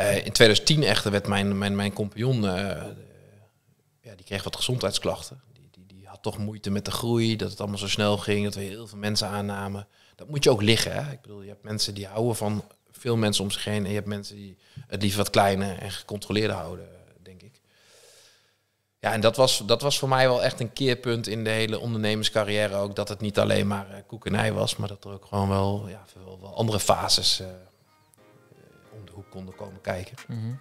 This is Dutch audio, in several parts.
Eh, in 2010 echter werd mijn, mijn, mijn compagnon, eh, ja, die kreeg wat gezondheidsklachten. Die, die, die, had toch moeite met de groei, dat het allemaal zo snel ging, dat we heel veel mensen aannamen. Dat moet je ook liggen. Hè? Ik bedoel, je hebt mensen die houden van veel mensen om zich heen en je hebt mensen die het liefst wat kleiner en gecontroleerder houden, denk ik. Ja, en dat was, dat was voor mij wel echt een keerpunt in de hele ondernemerscarrière ook. Dat het niet alleen maar uh, koekenij was, maar dat er ook gewoon wel, ja, wel, wel andere fases konden komen kijken. Mhm.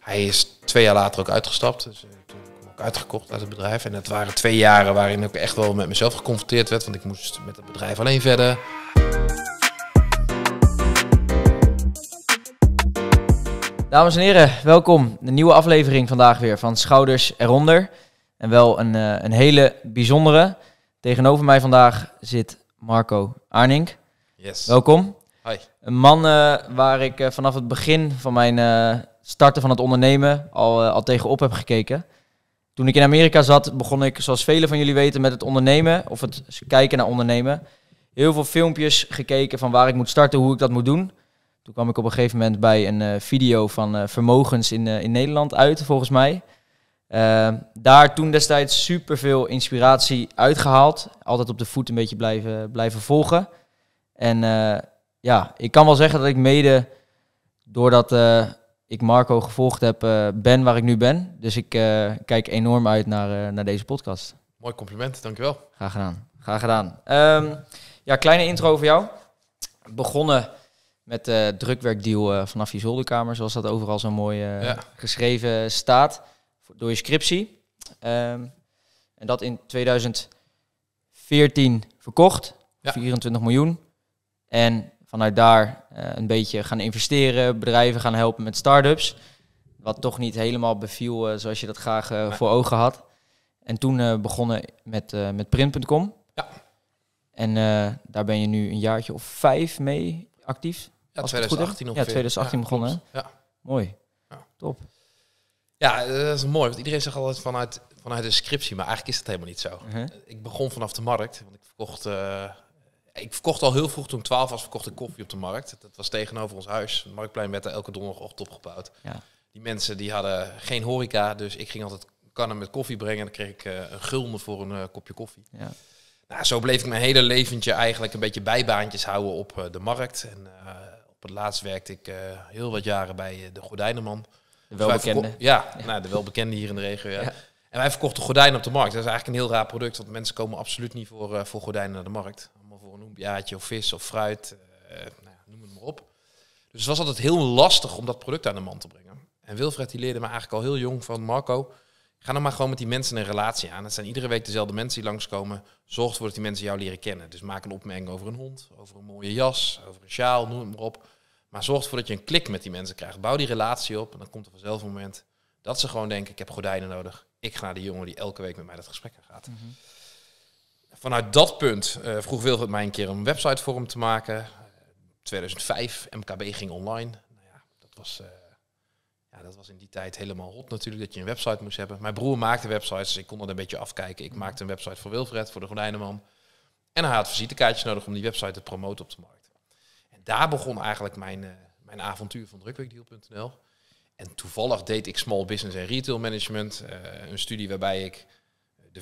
Hij is twee jaar later ook uitgestapt. Dus eh, toen heb ik hem ook uitgekocht uit het bedrijf. En dat waren twee jaren waarin ik echt wel met mezelf geconfronteerd werd. Want ik moest met het bedrijf alleen verder. Dames en heren, welkom. Een nieuwe aflevering vandaag weer van Schouders Eronder. En wel een, eh, een hele bijzondere. Tegenover mij vandaag zit Marco Arnink. Yes. Welkom. Een man eh, waar ik eh, vanaf het begin van mijn eh, starten van het ondernemen al, al tegenop heb gekeken. Toen ik in Amerika zat, begon ik, zoals velen van jullie weten, met het ondernemen of het kijken naar ondernemen. Heel veel filmpjes gekeken van waar ik moet starten, hoe ik dat moet doen. Toen kwam ik op een gegeven moment bij een video van vermogens in, in Nederland uit, volgens mij. daar toen destijds super veel inspiratie uitgehaald. Altijd op de voet een beetje blijven, blijven volgen. En ja, ik kan wel zeggen dat ik mede doordat eh, ik Marco gevolgd heb, eh, ben waar ik nu ben. Dus ik eh, kijk enorm uit naar, naar deze podcast. Mooi compliment, dankjewel. Graag gedaan. Graag gedaan. Ehm, ja, kleine intro voor jou. Begonnen met de drukwerkdeal vanaf je zolderkamer, zoals dat overal zo mooi geschreven staat, door je scriptie. Ehm, en dat in 2014 verkocht, 24 miljoen. En vanuit daar eh, een beetje gaan investeren, bedrijven gaan helpen met start-ups. Wat toch niet helemaal beviel eh, zoals je dat graag eh, voor ogen had. En toen begonnen met, met print.com. Ja. En daar ben je nu een jaartje of vijf mee actief. Ja, 2018 ongeveer. Ja, 2018 begonnen. Ja. Mooi. Ja. Top. Ja, dat is mooi. Want iedereen zegt altijd vanuit, vanuit de scriptie, maar eigenlijk is dat helemaal niet zo. Uh-huh. Ik begon vanaf de markt, want ik verkocht ik verkocht al heel vroeg, toen ik 12 was, verkocht ik koffie op de markt. Dat was tegenover ons huis. Het marktplein werd er elke donderdagochtend opgebouwd. Ja. Die mensen die hadden geen horeca, dus ik ging altijd kannen met koffie brengen. En dan kreeg ik eh, een gulden voor een eh, kopje koffie. Ja. Nou, zo bleef ik mijn hele leventje eigenlijk een beetje bijbaantjes houden op eh, de markt. En op het laatst werkte ik heel wat jaren bij de Gordijnenman. De dus welbekende. ja, ja. Nou, de welbekende hier in de regio. Ja. En wij verkochten gordijnen op de markt. Dat is eigenlijk een heel raar product, want mensen komen absoluut niet voor, voor gordijnen naar de markt lumpjaatje of vis of fruit, eh, nou, noem het maar op. Dus het was altijd heel lastig om dat product aan de man te brengen. En Wilfred die leerde me eigenlijk al heel jong van Marco, ga dan nou maar gewoon met die mensen een relatie aan. Het zijn iedere week dezelfde mensen die langskomen. Zorg ervoor dat die mensen jou leren kennen. Dus maak een opmerking over een hond, over een mooie jas, over een sjaal, noem het maar op. Maar zorg ervoor dat je een klik met die mensen krijgt. Bouw die relatie op en dan komt er vanzelf een moment dat ze gewoon denken, ik heb gordijnen nodig. Ik ga naar die jongen die elke week met mij dat gesprek aan gaat. Mhm vanuit dat punt eh, vroeg Wilfred mij een keer een website voor hem te maken. 2005, eh, MKB ging online. Nou ja, dat was, eh, ja, dat was in die tijd helemaal hot natuurlijk, dat je een website moest hebben. Mijn broer maakte websites, dus ik kon dat een beetje afkijken. Ik maakte een website voor Wilfred, voor de Gordijnenman. En hij had visitekaartjes nodig om die website te promoten op de markt. En daar begon eigenlijk mijn, mijn avontuur van drukweekdeal.nl. En toevallig deed ik small business en retail management, een studie waarbij ik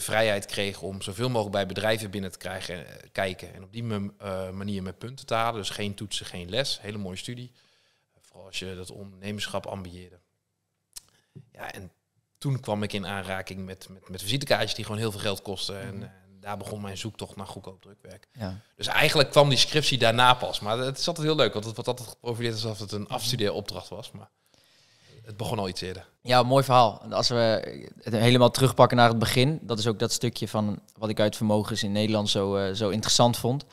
vrijheid kreeg om zoveel mogelijk bij bedrijven binnen te krijgen, eh, kijken. En op die eh, manier met punten te halen. Dus geen toetsen, geen les. Hele mooie studie. Vooral als je dat ondernemerschap ambieerde. Ja, en toen kwam ik in aanraking met, met, met visitekaartjes die gewoon heel veel geld kosten. En, mhm. daar begon mijn zoektocht naar goedkoop drukwerk. Ja. Dus eigenlijk kwam die scriptie daarna pas. Maar het is altijd heel leuk, want het wordt altijd geprofileerd alsof het een mhm. afstudeeropdracht was. Maar het begon al iets eerder. Ja, mooi verhaal. Als we het helemaal terugpakken naar het begin, dat is ook dat stukje van wat ik uit Vermogens in Nederland zo, eh, zo interessant vond.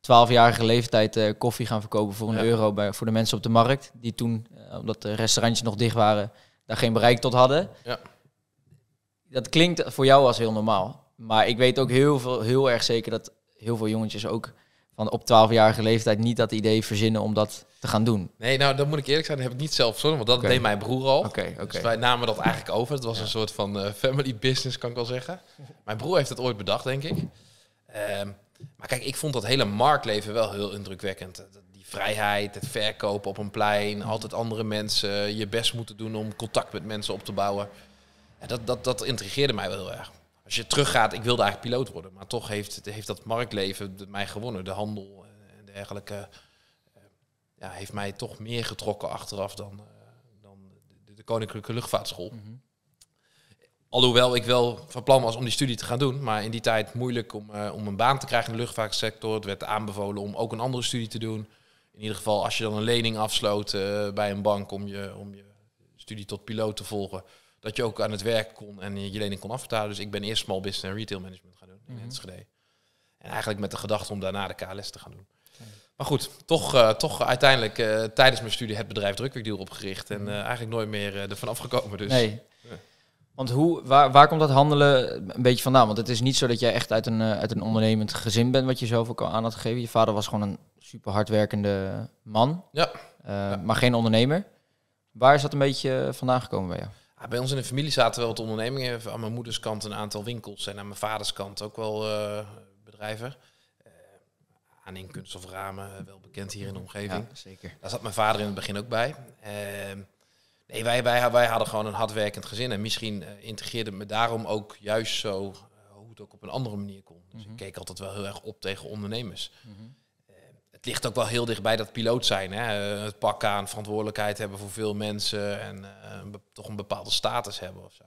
12-jarige leeftijd eh, koffie gaan verkopen voor een euro bij, voor de mensen op de markt. Die toen, eh, omdat de restaurantjes nog dicht waren, daar geen bereik tot hadden. Ja. Dat klinkt voor jou als heel normaal. Maar ik weet ook heel, veel, heel erg zeker dat heel veel jongetjes ook van op 12-jarige leeftijd niet dat idee verzinnen om dat te gaan doen. Nee, nou, dan moet ik eerlijk zijn, dat heb ik niet zelf verzonnen, want dat deed mijn broer al. Oké, oké. Dus wij namen dat eigenlijk over. Het was een soort van eh, family business, kan ik wel zeggen. Mijn broer heeft het ooit bedacht, denk ik. Ehm, maar kijk, ik vond dat hele marktleven wel heel indrukwekkend. Eh, die vrijheid, het verkopen op een plein, altijd andere mensen, je best moeten doen om contact met mensen op te bouwen. Ja, dat, dat, dat intrigeerde mij wel heel erg als je teruggaat, ik wilde eigenlijk piloot worden, maar toch heeft, heeft dat marktleven mij gewonnen. De handel eh, en dergelijke eh, ja, heeft mij toch meer getrokken achteraf dan, eh, dan de, de Koninklijke Luchtvaartschool. Mhm. Alhoewel ik wel van plan was om die studie te gaan doen, maar in die tijd moeilijk om, om een baan te krijgen in de luchtvaartsector. Het werd aanbevolen om ook een andere studie te doen. In ieder geval, als je dan een lening afsloot bij een bank om je, om je studie tot piloot te volgen, dat je ook aan het werk kon en je lening kon afvertalen. Dus ik ben eerst small business en retail management gaan doen in mhm. het -hmm. En eigenlijk met de gedachte om daarna de KLS te gaan doen. Maar goed, toch, eh, toch uiteindelijk eh, tijdens mijn studie het bedrijf Drukwerkdeal opgericht. En mhm. eh, eigenlijk nooit meer ervan afgekomen. Dus. Nee. Want hoe, waar, waar komt dat handelen een beetje vandaan? Want het is niet zo dat jij echt uit een, uit een ondernemend gezin bent, wat je zelf ook al aan had gegeven. Je vader was gewoon een super hardwerkende man, ja. ja. maar geen ondernemer. Waar is dat een beetje vandaan gekomen bij jou? Ah, bij ons in de familie zaten wel wat ondernemingen. Aan mijn moeders kant een aantal winkels en aan mijn vaders kant ook wel eh, bedrijven. Uh, aan in kunst of ramen, eh, wel bekend hier in de omgeving. Ja, zeker. Daar zat mijn vader in het begin ook bij. Ehm, nee, wij, wij, wij hadden gewoon een hardwerkend gezin. En misschien integreerde me daarom ook juist zo hoe het ook op een andere manier kon. Dus mhm. ik keek altijd wel heel erg op tegen ondernemers. Mm het ligt ook wel heel dichtbij dat piloot zijn. Hè? Eh, het pak aan, verantwoordelijkheid hebben voor veel mensen en eh, toch een bepaalde status hebben ofzo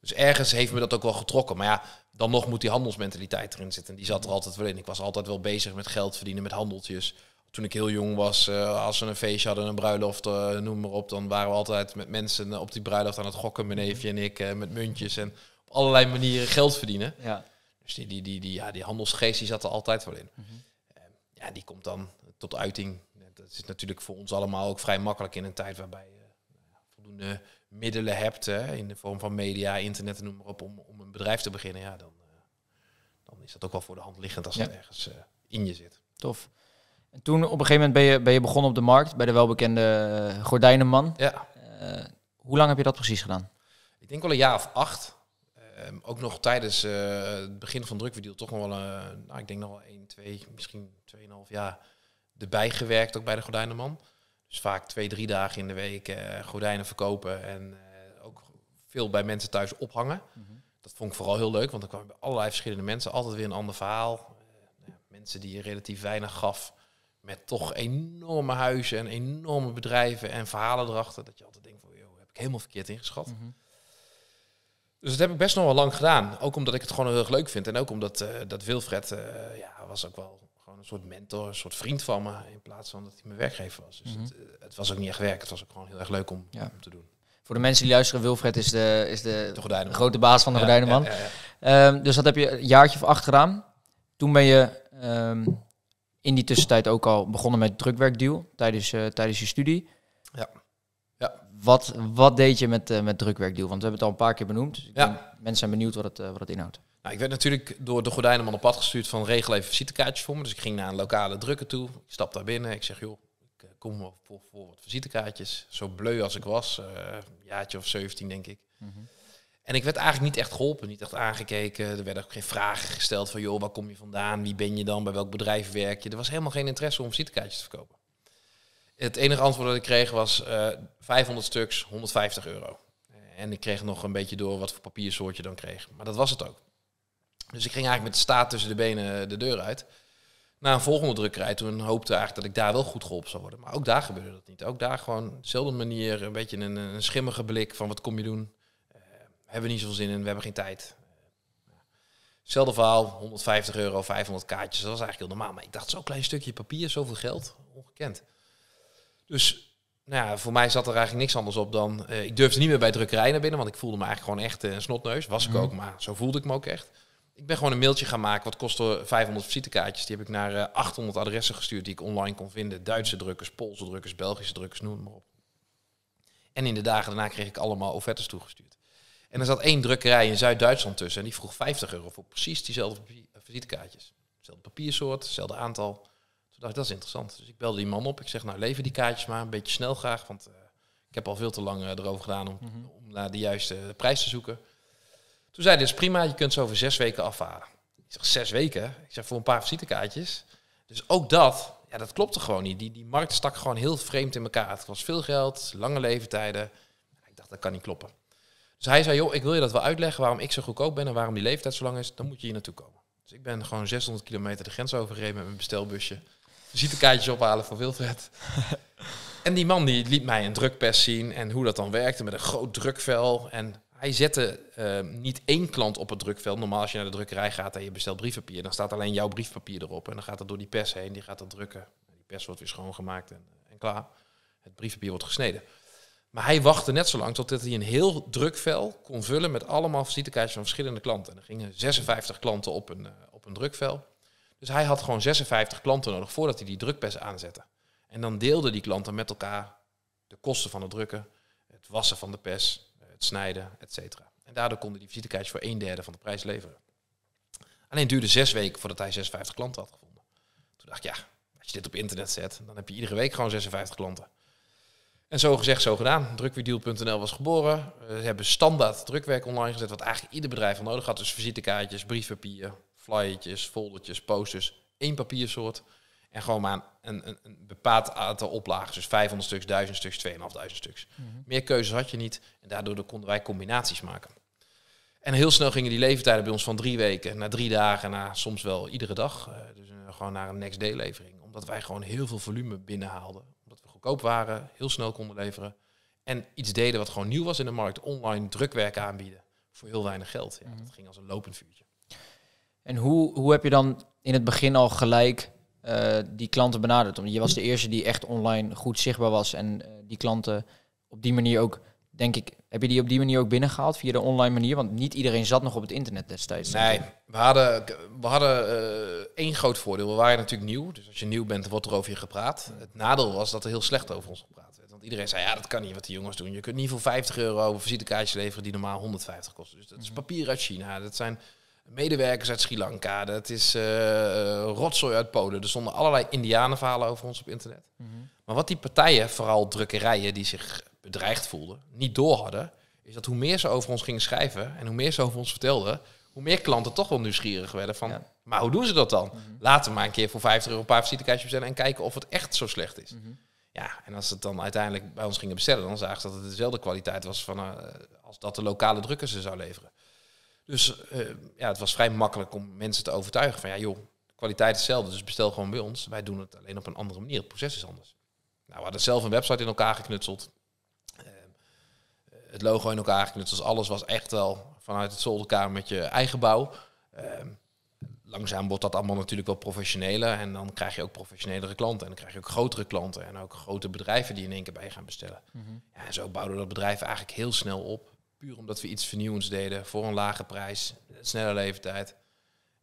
Dus ergens heeft me dat ook wel getrokken. Maar ja, dan nog moet die handelsmentaliteit erin zitten. die zat er altijd wel in. Ik was altijd wel bezig met geld verdienen, met handeltjes. Toen ik heel jong was, eh, als we een feestje hadden, een bruiloft, noem maar op, dan waren we altijd met mensen op die bruiloft aan het gokken, mijn neefje en ik, met muntjes en op allerlei manieren geld verdienen. Ja. Dus die, die, die, die, ja, die handelsgeest die zat er altijd wel in. Mhm ja, die komt dan tot uiting. Dat is natuurlijk voor ons allemaal ook vrij makkelijk in een tijd waarbij je nou voldoende middelen hebt hè, in de vorm van media, internet en noem maar op, om, om een bedrijf te beginnen. Ja, dan, eh, dan is dat ook wel voor de hand liggend als ja. dat ergens eh, in je zit. Tof. En toen op een gegeven moment ben je, ben je begonnen op de markt bij de welbekende eh, Gordijnenman. Ja. hoe lang heb je dat precies gedaan? Ik denk wel een jaar of acht. Ehm, ook nog tijdens het begin van Drukverdeal toch nog wel, uh, nou, ik denk nog wel één, twee, misschien 2,5 jaar erbij gewerkt, ook bij de gordijnenman. Dus vaak twee, drie dagen in de week eh, gordijnen verkopen en eh, ook veel bij mensen thuis ophangen. Mhm. Dat vond ik vooral heel leuk, want dan kwam bij allerlei verschillende mensen altijd weer een ander verhaal. Eh, mensen die je relatief weinig gaf, met toch enorme huizen en enorme bedrijven en verhalen erachter. Dat je altijd denkt van, joh, heb ik helemaal verkeerd ingeschat. Mhm. Dus dat heb ik best nog wel lang gedaan. Ook omdat ik het gewoon heel erg leuk vind. En ook omdat dat Wilfred, ja, was ook wel een soort mentor, een soort vriend van me. In plaats van dat hij mijn werkgever was. Dus mhm. het, eh, het, was ook niet echt werk. Het was ook gewoon heel erg leuk om, ja. om te doen. Voor de mensen die luisteren, Wilfred is de, is de, de grote baas van de Gordijnenman. Um, ehm, dus dat heb je een jaartje of acht gedaan. Toen ben je ehm, in die tussentijd ook al begonnen met drukwerkdeal tijdens, eh, tijdens je studie. Ja. ja. Wat, wat deed je met, uh, met drukwerkdeal? Want we hebben het al een paar keer benoemd. Dus ik ja. denk, mensen zijn benieuwd wat het, wat het inhoudt ik werd natuurlijk door de gordijnenman op pad gestuurd van regel even visitekaartjes voor me. Dus ik ging naar een lokale drukker toe. Ik stap daar binnen. Ik zeg, joh, ik eh, kom me voor, wat visitekaartjes. Zo bleu als ik was. Eh, een jaartje of 17, denk ik. Mhm. En ik werd eigenlijk niet echt geholpen, niet echt aangekeken. Er werden ook geen vragen gesteld van, joh, waar kom je vandaan? Wie ben je dan? Bij welk bedrijf werk je? Er was helemaal geen interesse om visitekaartjes te verkopen. Het enige antwoord dat ik kreeg was 500 eh, stuks, 150 euro. En ik kreeg nog een beetje door wat voor papiersoort je dan kreeg. Maar dat was het ook. Dus ik ging eigenlijk met de staat tussen de benen eh, de deur uit. Na een volgende drukkerij, toen hoopte eigenlijk dat ik daar wel goed geholpen zou worden. Maar ook daar gebeurde dat niet. Ook daar gewoon dezelfde manier, een beetje een, een schimmige blik van wat kom je doen? Eh, hebben we niet zoveel zin in, we hebben geen tijd. Hetzelfde verhaal, 150 euro, 500 kaartjes. Dat was eigenlijk heel normaal. Maar ik dacht, zo'n klein stukje papier, zoveel geld, ongekend. Dus nou ja, voor mij zat er eigenlijk niks anders op dan... Eh, ik durfde niet meer bij drukkerij naar binnen, want ik voelde me eigenlijk gewoon echt een snotneus. Was ik mhm. ook, maar zo voelde ik me ook echt. Ik ben gewoon een mailtje gaan maken. Wat kostte 500 visitekaartjes? Die heb ik naar uh, eh, 800 adressen gestuurd die ik online kon vinden. Duitse drukkers, Poolse drukkers, Belgische drukkers, noem maar op. En in de dagen daarna kreeg ik allemaal offertes toegestuurd. En er zat één drukkerij in Zuid-Duitsland tussen. En die vroeg 50 euro voor precies diezelfde eh, visitekaartjes. Hetzelfde papiersoort, hetzelfde aantal. Toen dacht ik, dat is interessant. Dus ik belde die man op. Ik zeg, nou lever die kaartjes maar. Een beetje snel graag, want eh, ik heb al veel te lang erover gedaan om, mhm. om naar de juiste prijs te zoeken. Toen zei hij, is prima, je kunt ze over zes weken afvaren. Ik zeg, zes weken? Ik zeg, voor een paar visitekaartjes. Dus ook dat, ja, dat klopte gewoon niet. Die, die markt stak gewoon heel vreemd in elkaar. Het was veel geld, lange leeftijden. Ik dacht, dat kan niet kloppen. Dus hij zei, joh, ik wil je dat wel uitleggen waarom ik zo goedkoop ben en waarom die leeftijd zo lang is. Dan moet je hier naartoe komen. Dus ik ben gewoon 600 kilometer de grens overgereden met mijn bestelbusje. Visitekaartjes ophalen voor Wilfred. en die man die liet mij een drukpers zien en hoe dat dan werkte met een groot drukvel. En hij zette eh, niet één klant op het drukvel. Normaal als je naar de drukkerij gaat en je bestelt briefpapier, dan staat alleen jouw briefpapier erop. En dan gaat dat door die pers heen, die gaat dat drukken. Die pers wordt weer schoongemaakt en, en klaar. Het briefpapier wordt gesneden. Maar hij wachtte net zo lang totdat hij een heel drukvel kon vullen met allemaal visitekaartjes van verschillende klanten. En er gingen 56 klanten op een, eh, op een drukvel. Dus hij had gewoon 56 klanten nodig voordat hij die drukpers aanzette. En dan deelden die klanten met elkaar de kosten van het drukken, het wassen van de pers, snijden, et cetera. En daardoor konden die visitekaartjes voor een derde van de prijs leveren. Alleen duurde zes weken voordat hij 56 klanten had gevonden. Toen dacht ik, ja, als je dit op internet zet, dan heb je iedere week gewoon 56 klanten. En zo gezegd, zo gedaan. Drukweerdeal.nl was geboren. We hebben standaard drukwerk online gezet, wat eigenlijk ieder bedrijf al nodig had. Dus visitekaartjes, briefpapier, flyertjes, foldertjes, posters. één papiersoort. En gewoon maar een, een, een bepaald aantal oplagen, Dus 500 stuks, 1000 stuks, 2500 stuks. Mhm. Meer keuzes had je niet. En daardoor konden wij combinaties maken. En heel snel gingen die levertijden bij ons van drie weken naar drie dagen, naar soms wel iedere dag. Eh, dus eh, gewoon naar een next day levering. Omdat wij gewoon heel veel volume binnenhaalden. Omdat we goedkoop waren, heel snel konden leveren. En iets deden wat gewoon nieuw was in de markt. Online drukwerk aanbieden. Voor heel weinig geld. Ja, mhm. Dat ging als een lopend vuurtje. En hoe, hoe heb je dan in het begin al gelijk eh, die klanten benaderd. Omdat je was de eerste die echt online goed zichtbaar was. En eh, die klanten op die manier ook, denk ik, heb je die op die manier ook binnengehaald via de online manier? Want niet iedereen zat nog op het internet destijds. Nee, we hadden, we hadden uh, één groot voordeel. We waren natuurlijk nieuw. Dus als je nieuw bent, wordt er over je gepraat. Het nadeel was dat er heel slecht over ons gepraat werd. Want iedereen zei, ja, dat kan niet wat die jongens doen. Je kunt niet voor 50 euro een visitekaartje leveren die normaal 150 kost. Dus dat is mhm. papier uit China. Dat zijn medewerkers uit Sri Lanka. Dat is uh, rotzooi uit Polen. Er stonden allerlei indianenverhalen over ons op internet. Mhm. Maar wat die partijen, vooral drukkerijen die zich bedreigd voelden, niet door hadden, is dat hoe meer ze over ons gingen schrijven en hoe meer ze over ons vertelden, hoe meer klanten toch wel nieuwsgierig werden van, maar hoe doen ze dat dan? Mhm. Laten we maar een keer voor 50 euro een paar visitekaartjes bestellen en kijken of het echt zo slecht is. Mhm. Ja, en als ze het dan uiteindelijk bij ons gingen bestellen, dan zagen ze dat het dezelfde kwaliteit was van, eh, als dat de lokale drukker ze zou leveren. Dus eh, ja, het was vrij makkelijk om mensen te overtuigen van ja joh, kwaliteit is hetzelfde, dus bestel gewoon bij ons. Wij doen het alleen op een andere manier, het proces is anders. Nou, we hadden zelf een website in elkaar geknutseld, eh, het logo in elkaar geknutseld, dus alles was echt wel vanuit het zolderkamer met je eigen bouw. Ehm, langzaam wordt dat allemaal natuurlijk wel professioneler en dan krijg je ook professionelere klanten en dan krijg je ook grotere klanten en ook grote bedrijven die in één keer bij gaan bestellen. Mhm. ja, en zo bouwden dat bedrijf eigenlijk heel snel op puur omdat we iets vernieuwends deden voor een lage prijs, snelle leeftijd.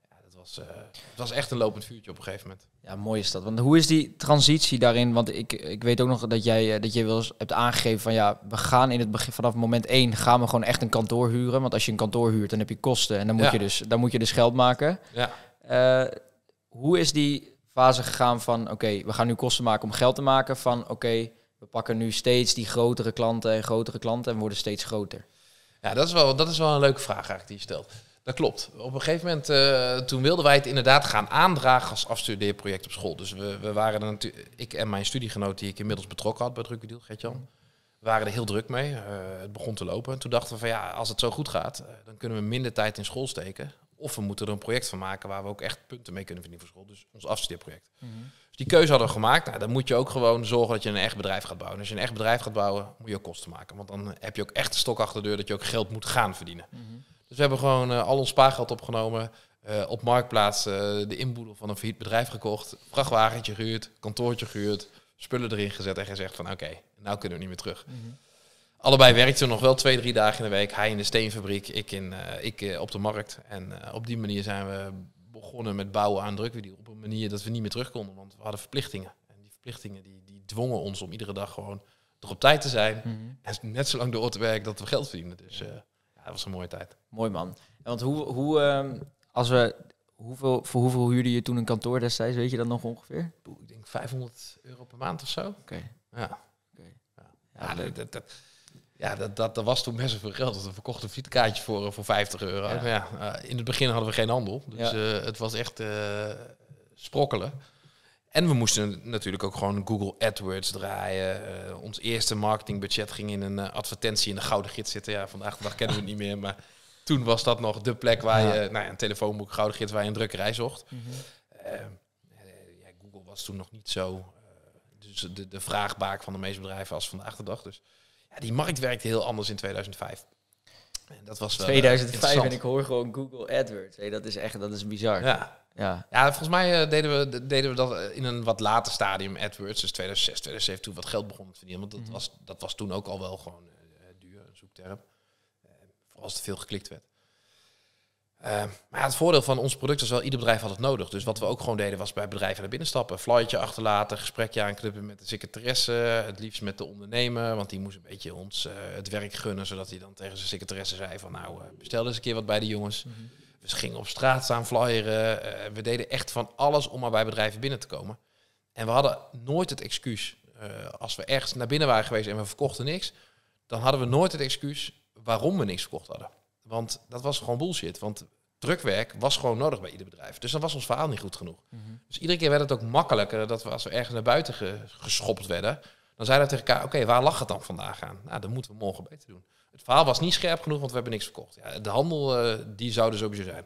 Ja, dat was, uh, het was echt een lopend vuurtje op een gegeven moment. Ja, mooi is dat. Want hoe is die transitie daarin? Want ik, ik weet ook nog dat jij, eh, dat jij wel eens hebt aangegeven van ja, we gaan in het begin vanaf moment één gaan we gewoon echt een kantoor huren. Want als je een kantoor huurt, dan heb je kosten en dan moet, je, dus, dan moet je dus geld maken. Ja. Eh, hoe is die fase gegaan van oké, we gaan nu kosten maken om geld te maken van oké, we pakken nu steeds die grotere klanten en grotere klanten en worden steeds groter? Ja, dat is, wel, dat is wel een leuke vraag eigenlijk die je stelt. Dat klopt. Op een gegeven moment, eh, toen wilden wij het inderdaad gaan aandragen als afstudeerproject op school. Dus we, we waren er natuurlijk, ik en mijn studiegenoot die ik inmiddels betrokken had bij drukke Gert-Jan, waren er heel druk mee. Eh, het begon te lopen. En toen dachten we van ja, als het zo goed gaat, eh, dan kunnen we minder tijd in school steken. Of we moeten er een project van maken waar we ook echt punten mee kunnen verdienen voor school. Dus ons afstudeerproject. Mm die keuze hadden we gemaakt. Nou, dan moet je ook gewoon zorgen dat je een echt bedrijf gaat bouwen. Als je een echt bedrijf gaat bouwen, moet je ook kosten maken. Want dan heb je ook echt de stok achter de deur dat je ook geld moet gaan verdienen. Mhm. Dus we hebben gewoon eh, al ons spaargeld opgenomen. Eh, op Marktplaats eh, de inboedel van een failliet bedrijf gekocht. Vrachtwagentje gehuurd, kantoortje gehuurd. Spullen erin gezet en gezegd van oké, nou kunnen we niet meer terug. Mhm. Allebei werkten nog wel twee, drie dagen in de week. Hij in de steenfabriek, ik, in, ik op de markt. En op die manier zijn we begonnen met bouwen aan drukwiel op een manier dat we niet meer terug konden, want we hadden verplichtingen. En die verplichtingen die, die dwongen ons om iedere dag gewoon toch op tijd te zijn mm -hmm. en net zo lang door te werken dat we geld verdienen. Dus ja, eh, dat was een mooie tijd. Mooi man. En want hoe, hoe ehm, als we hoeveel, voor hoeveel huurde je toen een kantoor destijds? Weet je dat nog ongeveer? ik denk 500 euro per maand of zo. Oké. Ja. ja. ja, dat, dat ja, dat, dat, dat was toen best wel veel geld. We verkochten een fietskaartje voor, eh, voor 50 euro. Ja. Eh, in het begin hadden we geen handel. Dus eh, het was echt sprokkelen. En we moesten natuurlijk ook gewoon Google AdWords draaien. ons eerste marketingbudget ging in een advertentie in de Gouden Gids zitten. Ja, vandaag de dag kennen we het niet meer. Maar toen was dat nog de plek waar je, nou ja, een telefoonboek, Gouden Gids, waar je een drukkerij zocht. Mhm. Ehm, ja, Google was toen nog niet zo dus de, de vraagbaak van de meeste bedrijven als vandaag de dag. Dus die markt werkte heel anders in 2005. En dat was wel, 2005 eh, en ik hoor gewoon Google AdWords. dat is echt dat is bizar. Ja. Ja. ja, volgens mij eh, deden, we, deden we dat eh, in een wat later stadium, AdWords. Dus 2006, 2007, toen wat geld begon te verdienen. Want dat, mhm. was, dat was toen ook al wel gewoon duur, een zoekterm. vooral als er veel geklikt werd. Ehm, maar het voordeel van ons product is wel, ieder bedrijf had het nodig. Dus wat we ook gewoon deden was bij bedrijven naar binnen stappen. Flyertje achterlaten, gesprekje aanknippen met de secretaresse. Het liefst met de ondernemer, want die moest een beetje ons eh, het werk gunnen. Zodat hij dan tegen zijn secretaresse zei van nou, eh, bestel eens een keer wat bij de jongens. Mhm. we gingen op straat staan flyeren. Eh, we deden echt van alles om maar bij bedrijven binnen te komen. En we hadden nooit het excuus. als we ergens naar binnen waren geweest en we verkochten niks, dan hadden we nooit het excuus waarom we niks verkocht hadden. Want dat was gewoon bullshit. Want drukwerk was gewoon nodig bij ieder bedrijf. Dus dan was ons verhaal niet goed genoeg. Mhm. Dus iedere keer werd het ook makkelijker dat we als we ergens naar buiten geschopt werden, dan zeiden we tegen elkaar, oké, waar lag het dan vandaag aan? Nou, dan moeten we morgen beter doen. Het verhaal was niet scherp genoeg, want we hebben niks verkocht. Ja, de handel, eh, die zou er sowieso zijn.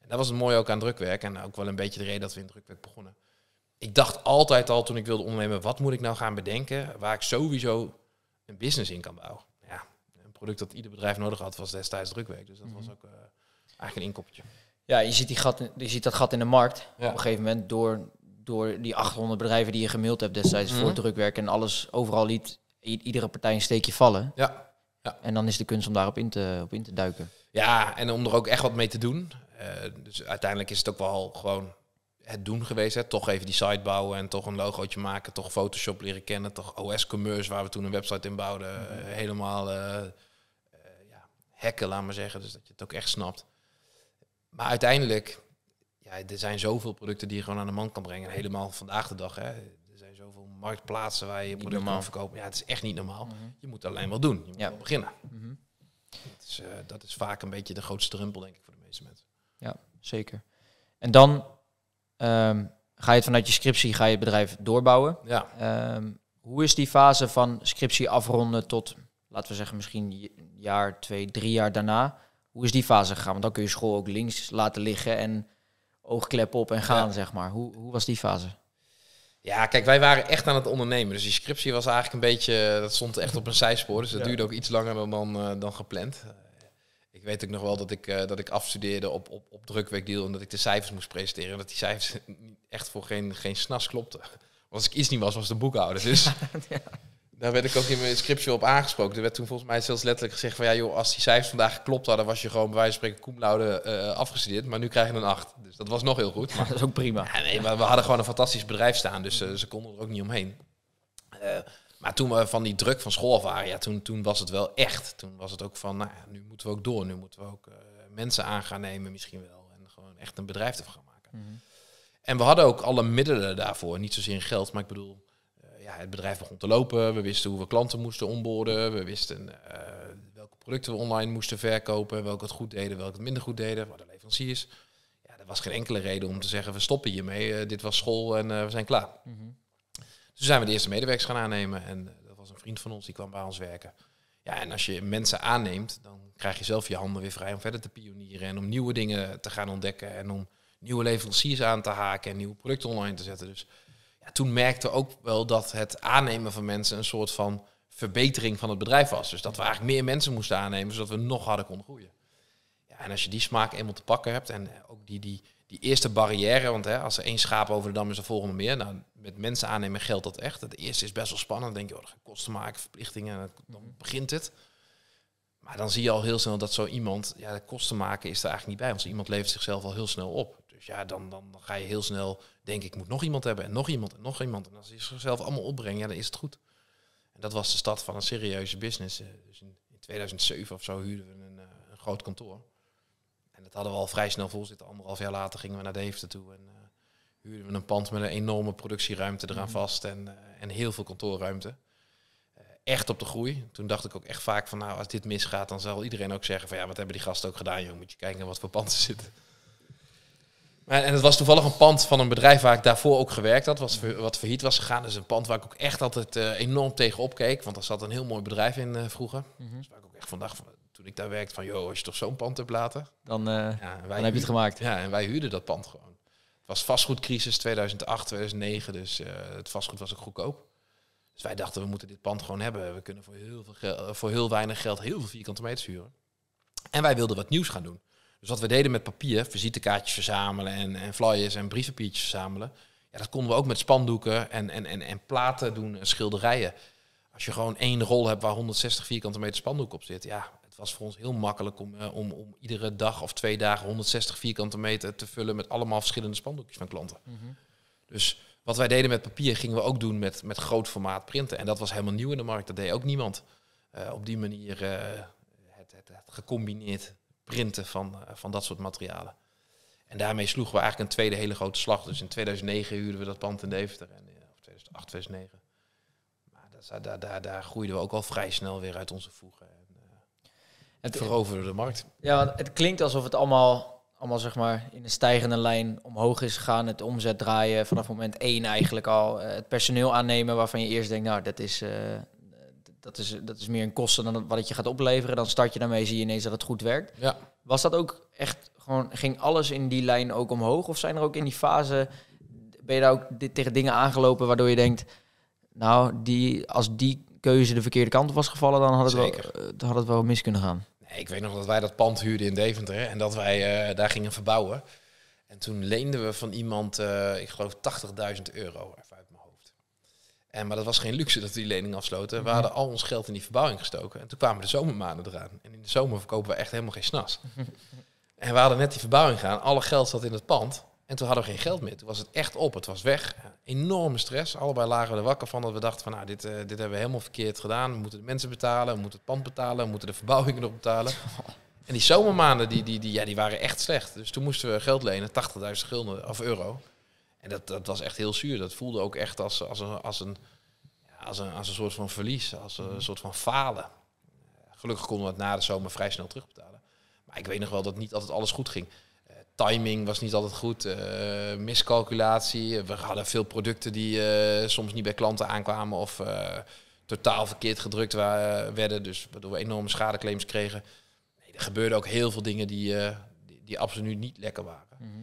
En dat was het mooie ook aan drukwerk en ook wel een beetje de reden dat we in drukwerk begonnen. Ik dacht altijd al toen ik wilde ondernemen, wat moet ik nou gaan bedenken waar ik sowieso een business in kan bouwen product dat ieder bedrijf nodig had, was destijds drukwerk. Dus dat was mhm. ook eh, eigenlijk een inkoppertje. Ja, je ziet, die gat in, je ziet dat gat in de markt. Op een gegeven moment door, door die 800 bedrijven die je gemaild hebt destijds voor mhm. drukwerk en alles overal liet iedere partij een steekje vallen. Ja. ja. En dan is de kunst om daarop in te, op in te duiken. Ja, en om er ook echt wat mee te doen. Eh, dus uiteindelijk is het ook wel gewoon het doen geweest. Toch even die site bouwen en toch een logootje maken. Toch Photoshop leren kennen. Toch OS Commerce, waar we toen een website in bouwden. Mhm. Eh, helemaal hacken, laat maar zeggen. Dus dat je het ook echt snapt. Maar uiteindelijk, ja, er zijn zoveel producten die je gewoon aan de man kan brengen. Helemaal vandaag de dag. Hè. Er zijn zoveel marktplaatsen waar je producten kan verkopen. Ja, het is echt niet normaal. Mhm. Je moet alleen wel doen. Je moet ja. beginnen. Mhm. dat, is, eh, dat is vaak een beetje de grootste drempel, denk ik, voor de meeste mensen. Ja, zeker. En dan ehm, ga je het vanuit je scriptie ga je bedrijf doorbouwen. Ja. Ehm, hoe is die fase van scriptie afronden tot laten we zeggen, misschien een jaar, twee, drie jaar daarna. Hoe is die fase gegaan? Want dan kun je school ook links laten liggen en oogklep op en gaan, zeg maar. Hoe, hoe was die fase? Ja, kijk, wij waren echt aan het ondernemen. Dus die scriptie was eigenlijk een beetje, dat stond echt op een zijspoor. Dus dat duurde ook iets langer dan, eh, dan, gepland. Ik weet ook nog wel dat ik, eh, dat ik afstudeerde op, op, op drukwerkdeal en dat ik de cijfers moest presenteren. En dat die cijfers echt voor geen, geen snas klopten. Want als ik iets niet was, was de boekhouder. Dus ja. Daar werd ik ook in mijn scriptje op aangesproken. Er werd toen volgens mij zelfs letterlijk gezegd van... ja joh, als die cijfers vandaag geklopt hadden... was je gewoon bij wijze van spreken koemlaude eh, afgestudeerd. Maar nu krijg je een 8. Dus dat was nog heel goed. Maar... dat is ook prima. nee, maar we hadden gewoon een fantastisch bedrijf staan. Dus eh, ze konden er ook niet omheen. Eh, maar toen we van die druk van school af waren... Ja, toen, toen was het wel echt. Toen was het ook van, nou ja, nu moeten we ook door. Nu moeten we ook mensen aan gaan nemen misschien wel. En gewoon echt een bedrijf ervan gaan maken. Mhm. En we hadden ook alle middelen daarvoor. Niet zozeer in geld, maar ik bedoel ja, het bedrijf begon te lopen. We wisten hoe we klanten moesten onboorden. We wisten eh, welke producten we online moesten verkopen. Welke het goed deden, welke het minder goed deden. Wat de leveranciers. Ja, er was geen enkele reden om te zeggen, we stoppen hiermee. Eh, dit was school en eh, we zijn klaar. Mm Dus zijn we de eerste medewerkers gaan aannemen. En dat was een vriend van ons, die kwam bij ons werken. Ja, en als je mensen aanneemt, dan krijg je zelf je handen weer vrij om verder te pionieren en om nieuwe dingen te gaan ontdekken en om nieuwe leveranciers aan te haken en nieuwe producten online te zetten. Dus en toen merkte ook wel dat het aannemen van mensen een soort van verbetering van het bedrijf was. Dus dat we eigenlijk meer mensen moesten aannemen, zodat we nog harder konden groeien. Ja, en als je die smaak eenmaal te pakken hebt en eh, ook die, die, die eerste barrière, want hè, als er één schaap over de dam is, de volgende meer. Nou, met mensen aannemen geldt dat echt. Het eerste is best wel spannend. Dan denk je, oh, kosten maken, verplichtingen, en dan begint het. Maar dan zie je al heel snel dat zo iemand, ja, kosten maken is er eigenlijk niet bij. Want iemand levert zichzelf al heel snel op. Dus ja, dan, dan, ga je heel snel denk ik moet nog iemand hebben en nog iemand en nog iemand. En als ze zichzelf allemaal opbrengt, ja, dan is het goed. En dat was de start van een serieuze business. Eh, dus in, 2007 of zo huurden we een, eh, een groot kantoor. En dat hadden we al vrij snel vol zitten. Anderhalf jaar later gingen we naar Deventer toe en eh, huurden we een pand met een enorme productieruimte eraan mhm. vast en, en heel veel kantoorruimte. echt op de groei. Toen dacht ik ook echt vaak van nou, als dit misgaat, dan zal iedereen ook zeggen van ja, wat hebben die gasten ook gedaan, jong? Moet je kijken wat voor pand ze zitten en het was toevallig een pand van een bedrijf waar ik daarvoor ook gewerkt had, was, wat failliet was gegaan. Dus is een pand waar ik ook echt altijd eh, enorm tegen opkeek, want daar zat een heel mooi bedrijf in eh, vroeger. Mhm. Dus waar ik ook echt vandaag, toen ik daar werkte, van joh, als je toch zo'n pand hebt laten, dan, eh, ja, wij dan heb je het gemaakt. Ja, en wij huurden dat pand gewoon. Het was vastgoedcrisis 2008, 2009, dus het vastgoed was ook goedkoop. Dus wij dachten, we moeten dit pand gewoon hebben. We kunnen voor heel, veel voor heel weinig geld heel veel vierkante meters huren. En wij wilden wat nieuws gaan doen. Dus wat we deden met papier, visitekaartjes verzamelen en, en flyers en brievenpiertjes verzamelen. Ja, dat konden we ook met spandoeken en, en, en, en platen doen, en schilderijen. Als je gewoon één rol hebt waar 160 vierkante meter spandoek op zit, ja, het was voor ons heel makkelijk om, eh, om, om iedere dag of twee dagen 160 vierkante meter te vullen met allemaal verschillende spandoekjes van klanten. Mhm. Dus wat wij deden met papier gingen we ook doen met, met groot formaat printen. En dat was helemaal nieuw in de markt, dat deed ook niemand. Eh, op die manier eh, het, het, het, gecombineerd printen van, eh, van dat soort materialen. En daarmee sloegen we eigenlijk een tweede hele grote slag. Dus in 2009 huurden we dat pand in Deventer. En, eh, of 2008, 2009. Maar daar, daar, daar, daar groeiden we ook al vrij snel weer uit onze voegen. En, uh, het veroverde de markt. Ja, want het klinkt alsof het allemaal, allemaal zeg maar in een stijgende lijn omhoog is gegaan. Het omzet draaien vanaf moment één eigenlijk al. het personeel aannemen waarvan je eerst denkt, nou, dat is dat is, dat is meer een kosten dan wat het je gaat opleveren. Dan start je daarmee, zie je ineens dat het goed werkt. Ja. Was dat ook echt gewoon, ging alles in die lijn ook omhoog? Of zijn er ook in die fase, ben je daar ook tegen dingen aangelopen waardoor je denkt, nou, die, als die keuze de verkeerde kant was gevallen, dan had het, wel, eh, dan had het wel mis kunnen gaan. Nee, ik weet nog dat wij dat pand huurden in Deventer en dat wij eh, daar gingen verbouwen. En toen leenden we van iemand, eh, ik geloof 80.000 euro en, maar dat was geen luxe dat we die lening afsloten. We mhm. hadden al ons geld in die verbouwing gestoken. En toen kwamen de zomermaanden eraan. En in de zomer verkopen we echt helemaal geen snas. en we hadden net die verbouwing gaan Alle geld zat in het pand. En toen hadden we geen geld meer. Toen was het echt op. Het was weg. Enorme stress. Allebei lagen we er wakker van dat we dachten van... Nou, dit, eh, dit hebben we helemaal verkeerd gedaan. We moeten de mensen betalen. We moeten het pand betalen. We moeten de verbouwingen nog betalen. En die zomermaanden die, die, die, ja, die waren echt slecht. Dus toen moesten we geld lenen. 80.000 gulden of euro. En dat, dat was echt heel zuur. Dat voelde ook echt als, als, een, als, een, als, een, als een soort van verlies, als een mhm. soort van falen. Gelukkig konden we het na de zomer vrij snel terugbetalen. Maar ik weet nog wel dat niet altijd alles goed ging. Eh, timing was niet altijd goed, uh, miscalculatie. We hadden veel producten die eh, soms niet bij klanten aankwamen of totaal verkeerd gedrukt werden. Dus waardoor we enorme schadeclaims kregen. Nee, er gebeurden ook heel veel dingen die, die, absoluut niet lekker waren. Mhm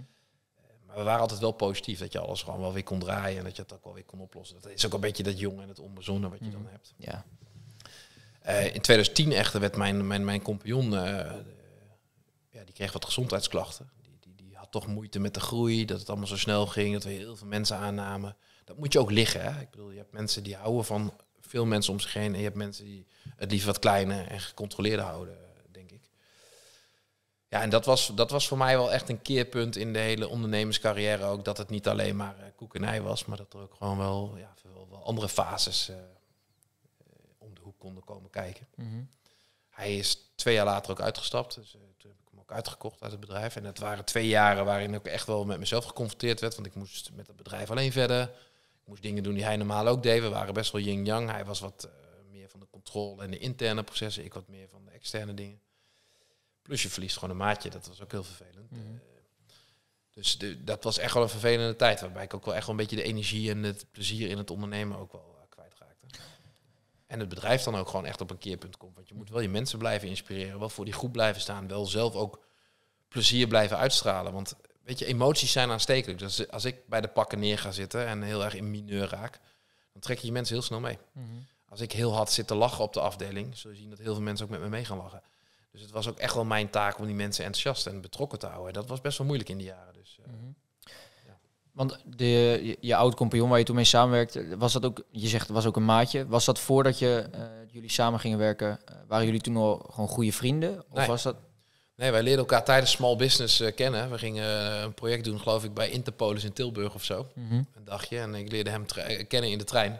we waren altijd wel positief dat je alles gewoon wel weer kon draaien en dat je het ook wel weer kon oplossen. Dat is ook een beetje dat jong en het onbezonnen wat je mm. dan hebt. Ja. Eh, in 2010 echter werd mijn, mijn, mijn compagnon, eh, ja, die kreeg wat gezondheidsklachten. Die, die, die had toch moeite met de groei, dat het allemaal zo snel ging, dat we heel veel mensen aannamen. Dat moet je ook liggen. Hè? Ik bedoel, je hebt mensen die houden van veel mensen om zich heen en je hebt mensen die het liever wat kleiner en gecontroleerder houden. Ja, en dat was, dat was voor mij wel echt een keerpunt in de hele ondernemerscarrière ook. Dat het niet alleen maar uh, eh, koek was, maar dat er ook gewoon wel, ja, wel, andere fases eh, eh, om de hoek konden komen kijken. Mhm. Hij is twee jaar later ook uitgestapt. Dus uh, toen heb ik hem ook uitgekocht uit het bedrijf. En dat waren twee jaren waarin ik echt wel met mezelf geconfronteerd werd. Want ik moest met het bedrijf alleen verder. Ik moest dingen doen die hij normaal ook deed. We waren best wel yin-yang. Hij was wat meer van de controle en de interne processen. Ik wat meer van de externe dingen. Plus je verliest gewoon een maatje. Dat was ook heel vervelend. Mhm. Eh, dus de, dat was echt wel een vervelende tijd. Waarbij ik ook wel echt wel een beetje de energie en het plezier in het ondernemen ook wel eh, kwijtraakte. En het bedrijf dan ook gewoon echt op een keerpunt komt. Want je moet wel je mensen blijven inspireren. Wel voor die groep blijven staan. Wel zelf ook plezier blijven uitstralen. Want weet je, emoties zijn aanstekelijk. Dus als ik bij de pakken neer ga zitten en heel erg in mineur raak, dan trek je je mensen heel snel mee. Mhm. Als ik heel hard zit te lachen op de afdeling, zul je zien dat heel veel mensen ook met me mee gaan lachen. Dus het was ook echt wel mijn taak om die mensen enthousiast en betrokken te houden. dat was best wel moeilijk in die jaren. Dus, eh, mhm. ja. Want de, je, je oud-compagnon waar je toen mee samenwerkte, was dat ook, je zegt was ook een maatje. Was dat voordat je, eh, jullie samen gingen werken, eh, waren jullie toen al gewoon goede vrienden? Of nee. was dat... Nee, wij leerden elkaar tijdens Small Business kennen. We gingen een project doen, geloof ik, bij Interpolis in Tilburg of zo. Mhm. Een dagje. En ik leerde hem kennen in de trein.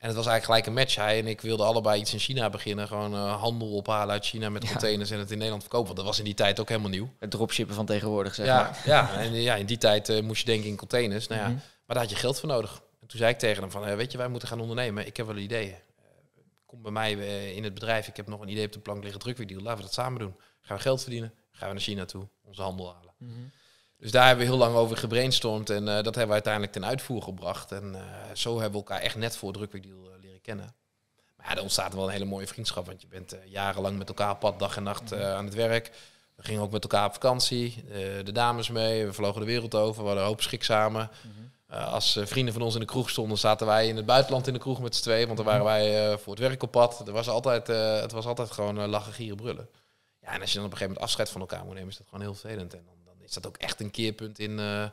En het was eigenlijk gelijk een match. Hij en ik wilden allebei iets in China beginnen. Gewoon uh, handel ophalen uit China met containers en het in Nederland verkopen. Want dat was in die tijd ook helemaal nieuw. Het dropshippen van tegenwoordig, zeg ja, maar. Ja, en eh, ja, in die tijd eh, moest je denken in containers. Nou ja, mhm. Maar daar had je geld voor nodig. En toen zei ik tegen hem van, weet je, wij moeten gaan ondernemen. Ik heb wel ideeën. Kom bij mij in het bedrijf. Ik heb nog een idee op de plank liggen Druk deal. Laten we dat samen doen. Gaan we geld verdienen. Gaan we naar China toe. Onze handel halen. Mhm. Dus daar hebben we heel lang over gebrainstormd en eh, dat hebben we uiteindelijk ten uitvoer gebracht. En eh, zo hebben we elkaar echt net voor Drukwerkdeal eh, leren kennen. Maar ja, er ontstaat wel een hele mooie vriendschap, want je bent jarenlang met elkaar pad, dag en nacht aan het werk. We gingen ook met elkaar op vakantie, de dames mee, we vlogen de wereld over, we hadden een hoop schik samen. Mhm. als vrienden van ons in de kroeg stonden, zaten wij in het buitenland in de kroeg met z'n tweeën. Want dan waren wij voor het werk op pad. Er was altijd, het was altijd gewoon lachen, gieren, brullen. Ja, en als je dan op een gegeven moment afscheid van elkaar moet nemen, is dat gewoon heel vervelend. En is dat ook echt een keerpunt in, eh,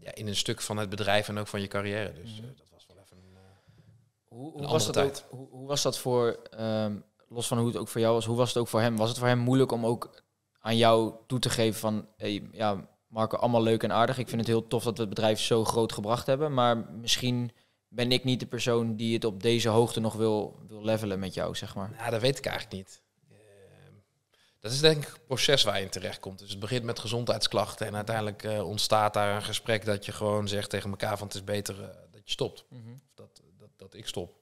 ja, in een stuk van het bedrijf en ook van je carrière. Dus mhm. eh, dat was wel even een, eh, hoe, hoe was dat tijd. hoe, hoe, was dat voor, ehm, los van hoe het ook voor jou was, hoe was het ook voor hem? Was het voor hem moeilijk om ook aan jou toe te geven van, hey, ja, Marco, allemaal leuk en aardig. Ik vind het heel tof dat we het bedrijf zo groot gebracht hebben, maar misschien ben ik niet de persoon die het op deze hoogte nog wil, wil levelen met jou, zeg maar. Ja, dat weet ik eigenlijk niet. Dat is denk ik het proces waar je in terecht komt. Dus het begint met gezondheidsklachten en uiteindelijk eh, ontstaat daar een gesprek dat je gewoon zegt tegen elkaar van het is beter eh, dat je stopt. Mm dat, dat, dat ik stop.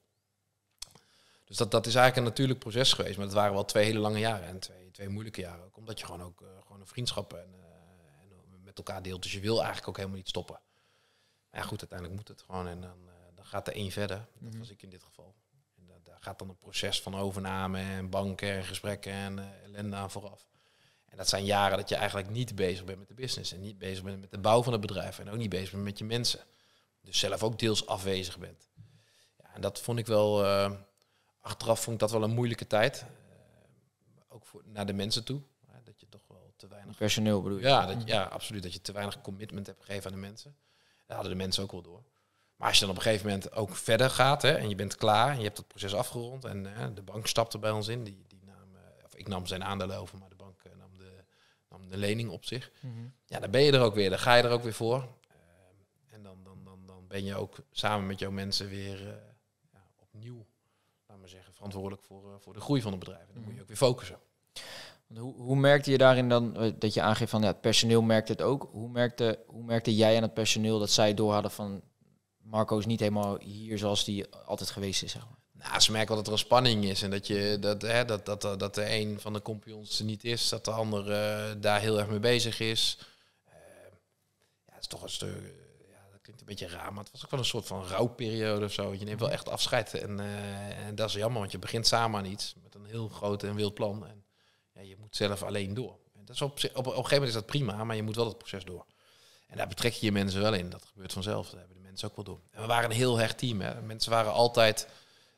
Dus dat, dat is eigenlijk een natuurlijk proces geweest. Maar het waren wel twee hele lange jaren en twee, twee moeilijke jaren. Ook omdat je gewoon ook eh, gewoon een vriendschap en, en, met elkaar deelt. Dus je wil eigenlijk ook helemaal niet stoppen. Maar ja goed, uiteindelijk moet het gewoon en dan, dan gaat er één verder. Dat mhm. was ik in dit geval gaat dan een proces van overname en banken en gesprekken en uh, ellende aan vooraf. En dat zijn jaren dat je eigenlijk niet bezig bent met de business en niet bezig bent met de bouw van het bedrijf en ook niet bezig bent met je mensen. Dus zelf ook deels afwezig bent. Ja, en dat vond ik wel, eh, achteraf vond ik dat wel een moeilijke tijd. Eh, ook voor, naar de mensen toe. dat je toch wel te weinig... Personeel bedoel je? Ja, dat, ja, absoluut. Dat je te weinig commitment hebt gegeven aan de mensen. Dat hadden de mensen ook wel door. Maar als je dan op een gegeven moment ook verder gaat hè, en je bent klaar en je hebt dat proces afgerond en hè, de bank stapte bij ons in, die, die nam, eh, of ik nam zijn aandelen over, maar de bank eh, nam, de, nam de lening op zich. Mhm. Ja, dan ben je er ook weer, dan ga je er ook weer voor. Eh, en dan, dan, dan, dan ben je ook samen met jouw mensen weer uh, ja, opnieuw, laten we zeggen, verantwoordelijk voor, voor de groei van het bedrijf. En dan moet je mhm. ook weer focussen. Hoe, hoe, merkte je daarin dan dat je aangeeft van ja, het personeel merkt het ook? Hoe merkte, hoe merkte jij en het personeel dat zij door hadden van Marco is niet helemaal hier zoals hij altijd geweest is. Zeg maar. Nou, ze merken wel dat er een spanning is en dat, je, dat, hè, dat, dat, dat, de een van de kampioens er niet is, dat de ander eh, daar heel erg mee bezig is. Eh, ja, het is toch een stuk, eh, ja, dat klinkt een beetje raar, maar het was ook wel een soort van rouwperiode of zo. Je neemt wel echt afscheid en, en dat is jammer, want je begint samen aan iets met een heel groot en wild plan. En ja, je moet zelf alleen door. En dat is op, op, op een gegeven moment is dat prima, maar je moet wel het proces door. En daar betrek je je mensen wel in. Dat gebeurt vanzelf. En ook wel En we waren een heel hecht team. Hè. Mensen waren altijd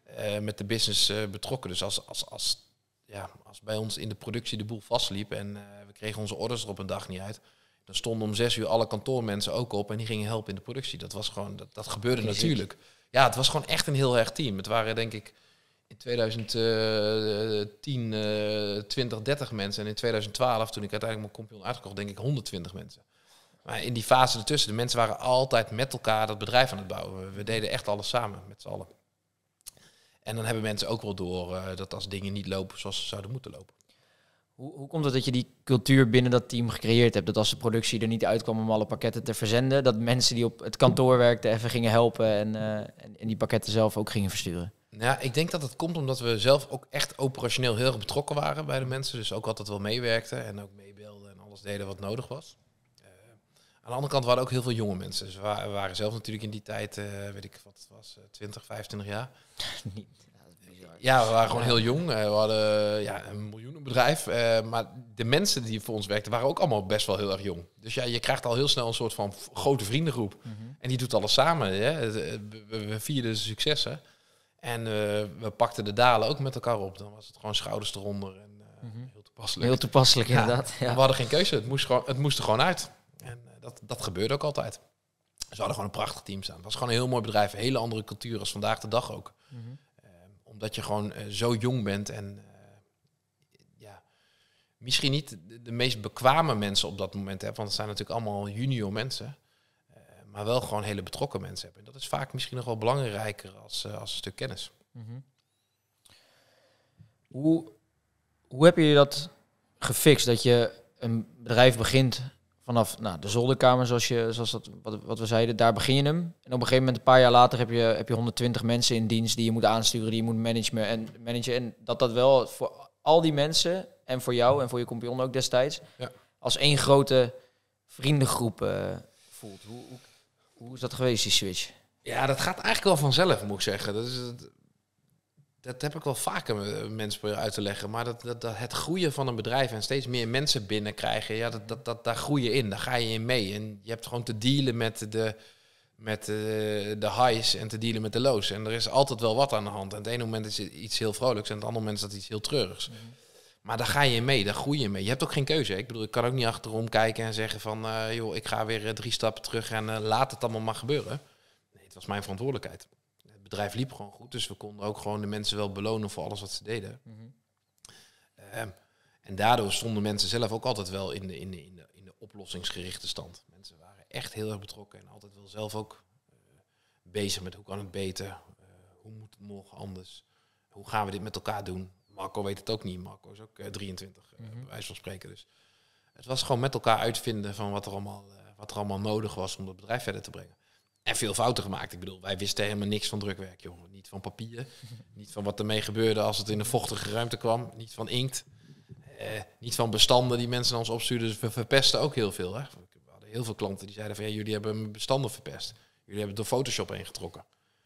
eh, met de business eh, betrokken. Dus als, als, als, ja, als bij ons in de productie de boel vastliep en eh, we kregen onze orders er op een dag niet uit, dan stonden om zes uur alle kantoormensen ook op en die gingen helpen in de productie. Dat, was gewoon, dat, dat gebeurde natuurlijk. Ja, het was gewoon echt een heel hecht team. Het waren denk ik in 2010 20, 30 mensen en in 2012, toen ik uiteindelijk mijn kompion uitkocht, denk ik 120 mensen. Maar in die fase ertussen, de mensen waren altijd met elkaar dat bedrijf aan het bouwen. We deden echt alles samen, met z'n allen. En dan hebben mensen ook wel door eh, dat als dingen niet lopen zoals ze zouden moeten lopen. Hoe, hoe komt het dat je die cultuur binnen dat team gecreëerd hebt? Dat als de productie er niet uitkwam om alle pakketten te verzenden, dat mensen die op het kantoor werkten even gingen helpen en, eh, en, die pakketten zelf ook gingen versturen? Nou, ik denk dat het komt omdat we zelf ook echt operationeel heel erg betrokken waren bij de mensen. Dus ook altijd wel meewerkten en ook meebelden en alles deden wat nodig was. Aan de andere kant waren ook heel veel jonge mensen. we waren zelf natuurlijk in die tijd, eh, weet ik wat het was, 20, eh, 25 jaar. Niet. Ja, we waren gewoon heel jong. Eh, we hadden ja, een miljoenenbedrijf. Uh, maar de mensen die voor ons werkten waren ook allemaal best wel heel erg jong. Dus ja, je krijgt al heel snel een soort van grote vriendengroep. Mhm. En die doet alles samen. Hè? We vierden successen. En we pakten de dalen ook met elkaar op. Dan was het gewoon schouders eronder. En, mhm. Heel toepasselijk. Heel toepasselijk, inderdaad. Ja. We hadden geen keuze. Het moest, gewoon, het moest er gewoon uit dat, dat gebeurde ook altijd. Ze hadden gewoon een prachtig team staan. Het was gewoon een heel mooi bedrijf. Een hele andere cultuur als vandaag de dag ook. Mhm. Eh, omdat je gewoon eh, zo jong bent en eh, ja, misschien niet de, meest bekwame mensen op dat moment hebt. Want het zijn natuurlijk allemaal junior mensen. maar wel gewoon hele betrokken mensen hebben. En dat is vaak misschien nog wel belangrijker als, als een stuk kennis. Mhm. Hoe, hoe heb je dat gefixt? Dat je een bedrijf begint vanaf nou, de zolderkamer, zoals, je, zoals dat, wat, wat, we zeiden, daar begin je hem. En op een gegeven moment, een paar jaar later, heb je, heb je 120 mensen in dienst die je moet aansturen, die je moet managen. En, managen. en dat dat wel voor al die mensen en voor jou en voor je compagnon ook destijds, ja. als één grote vriendengroep eh, voelt. Hoe, hoe, hoe, is dat geweest, die switch? Ja, dat gaat eigenlijk wel vanzelf, moet ik zeggen. Dat is, het dat heb ik wel vaker eh, mensen proberen uit te leggen. Maar dat, dat, het groeien van een bedrijf en steeds meer mensen binnenkrijgen, ja, dat, dat, dat, daar groei je in, daar ga je in mee. En je hebt gewoon te dealen met de, met eh, de highs en te dealen met de lows. En er is altijd wel wat aan de hand. En het ene moment is het iets heel vrolijks en het andere moment is dat iets heel treurigs. Mhm. Maar daar ga je in mee, daar groei je mee. Je hebt ook geen keuze. Ik bedoel, ik kan ook niet achterom kijken en zeggen van... Eh, joh, ik ga weer drie stappen terug en laat het allemaal maar gebeuren. Nee, het was mijn verantwoordelijkheid bedrijf liep gewoon goed. Dus we konden ook gewoon de mensen wel belonen voor alles wat ze deden. Mhm. Ehm, en daardoor stonden mensen zelf ook altijd wel in de, in, de, in, de, in de oplossingsgerichte stand. Mensen waren echt heel erg betrokken en altijd wel zelf ook eh, bezig met hoe kan het beter, eh, hoe moet het nog anders, hoe gaan we dit met elkaar doen. Marco weet het ook niet, Marco is ook 23, eh, mm van spreken. Dus het was gewoon met elkaar uitvinden van wat er allemaal, wat er allemaal nodig was om het bedrijf verder te brengen. En veel fouten gemaakt. Ik bedoel, wij wisten helemaal niks van drukwerk, jongen. Niet van papier, niet van wat ermee gebeurde als het in een vochtige ruimte kwam, niet van inkt, eh, niet van bestanden die mensen ons opstuurden. ze we verpesten ook heel veel. Hè? We hadden heel veel klanten die zeiden van, ja, jullie hebben mijn bestanden verpest. Jullie hebben het door Photoshop heen getrokken.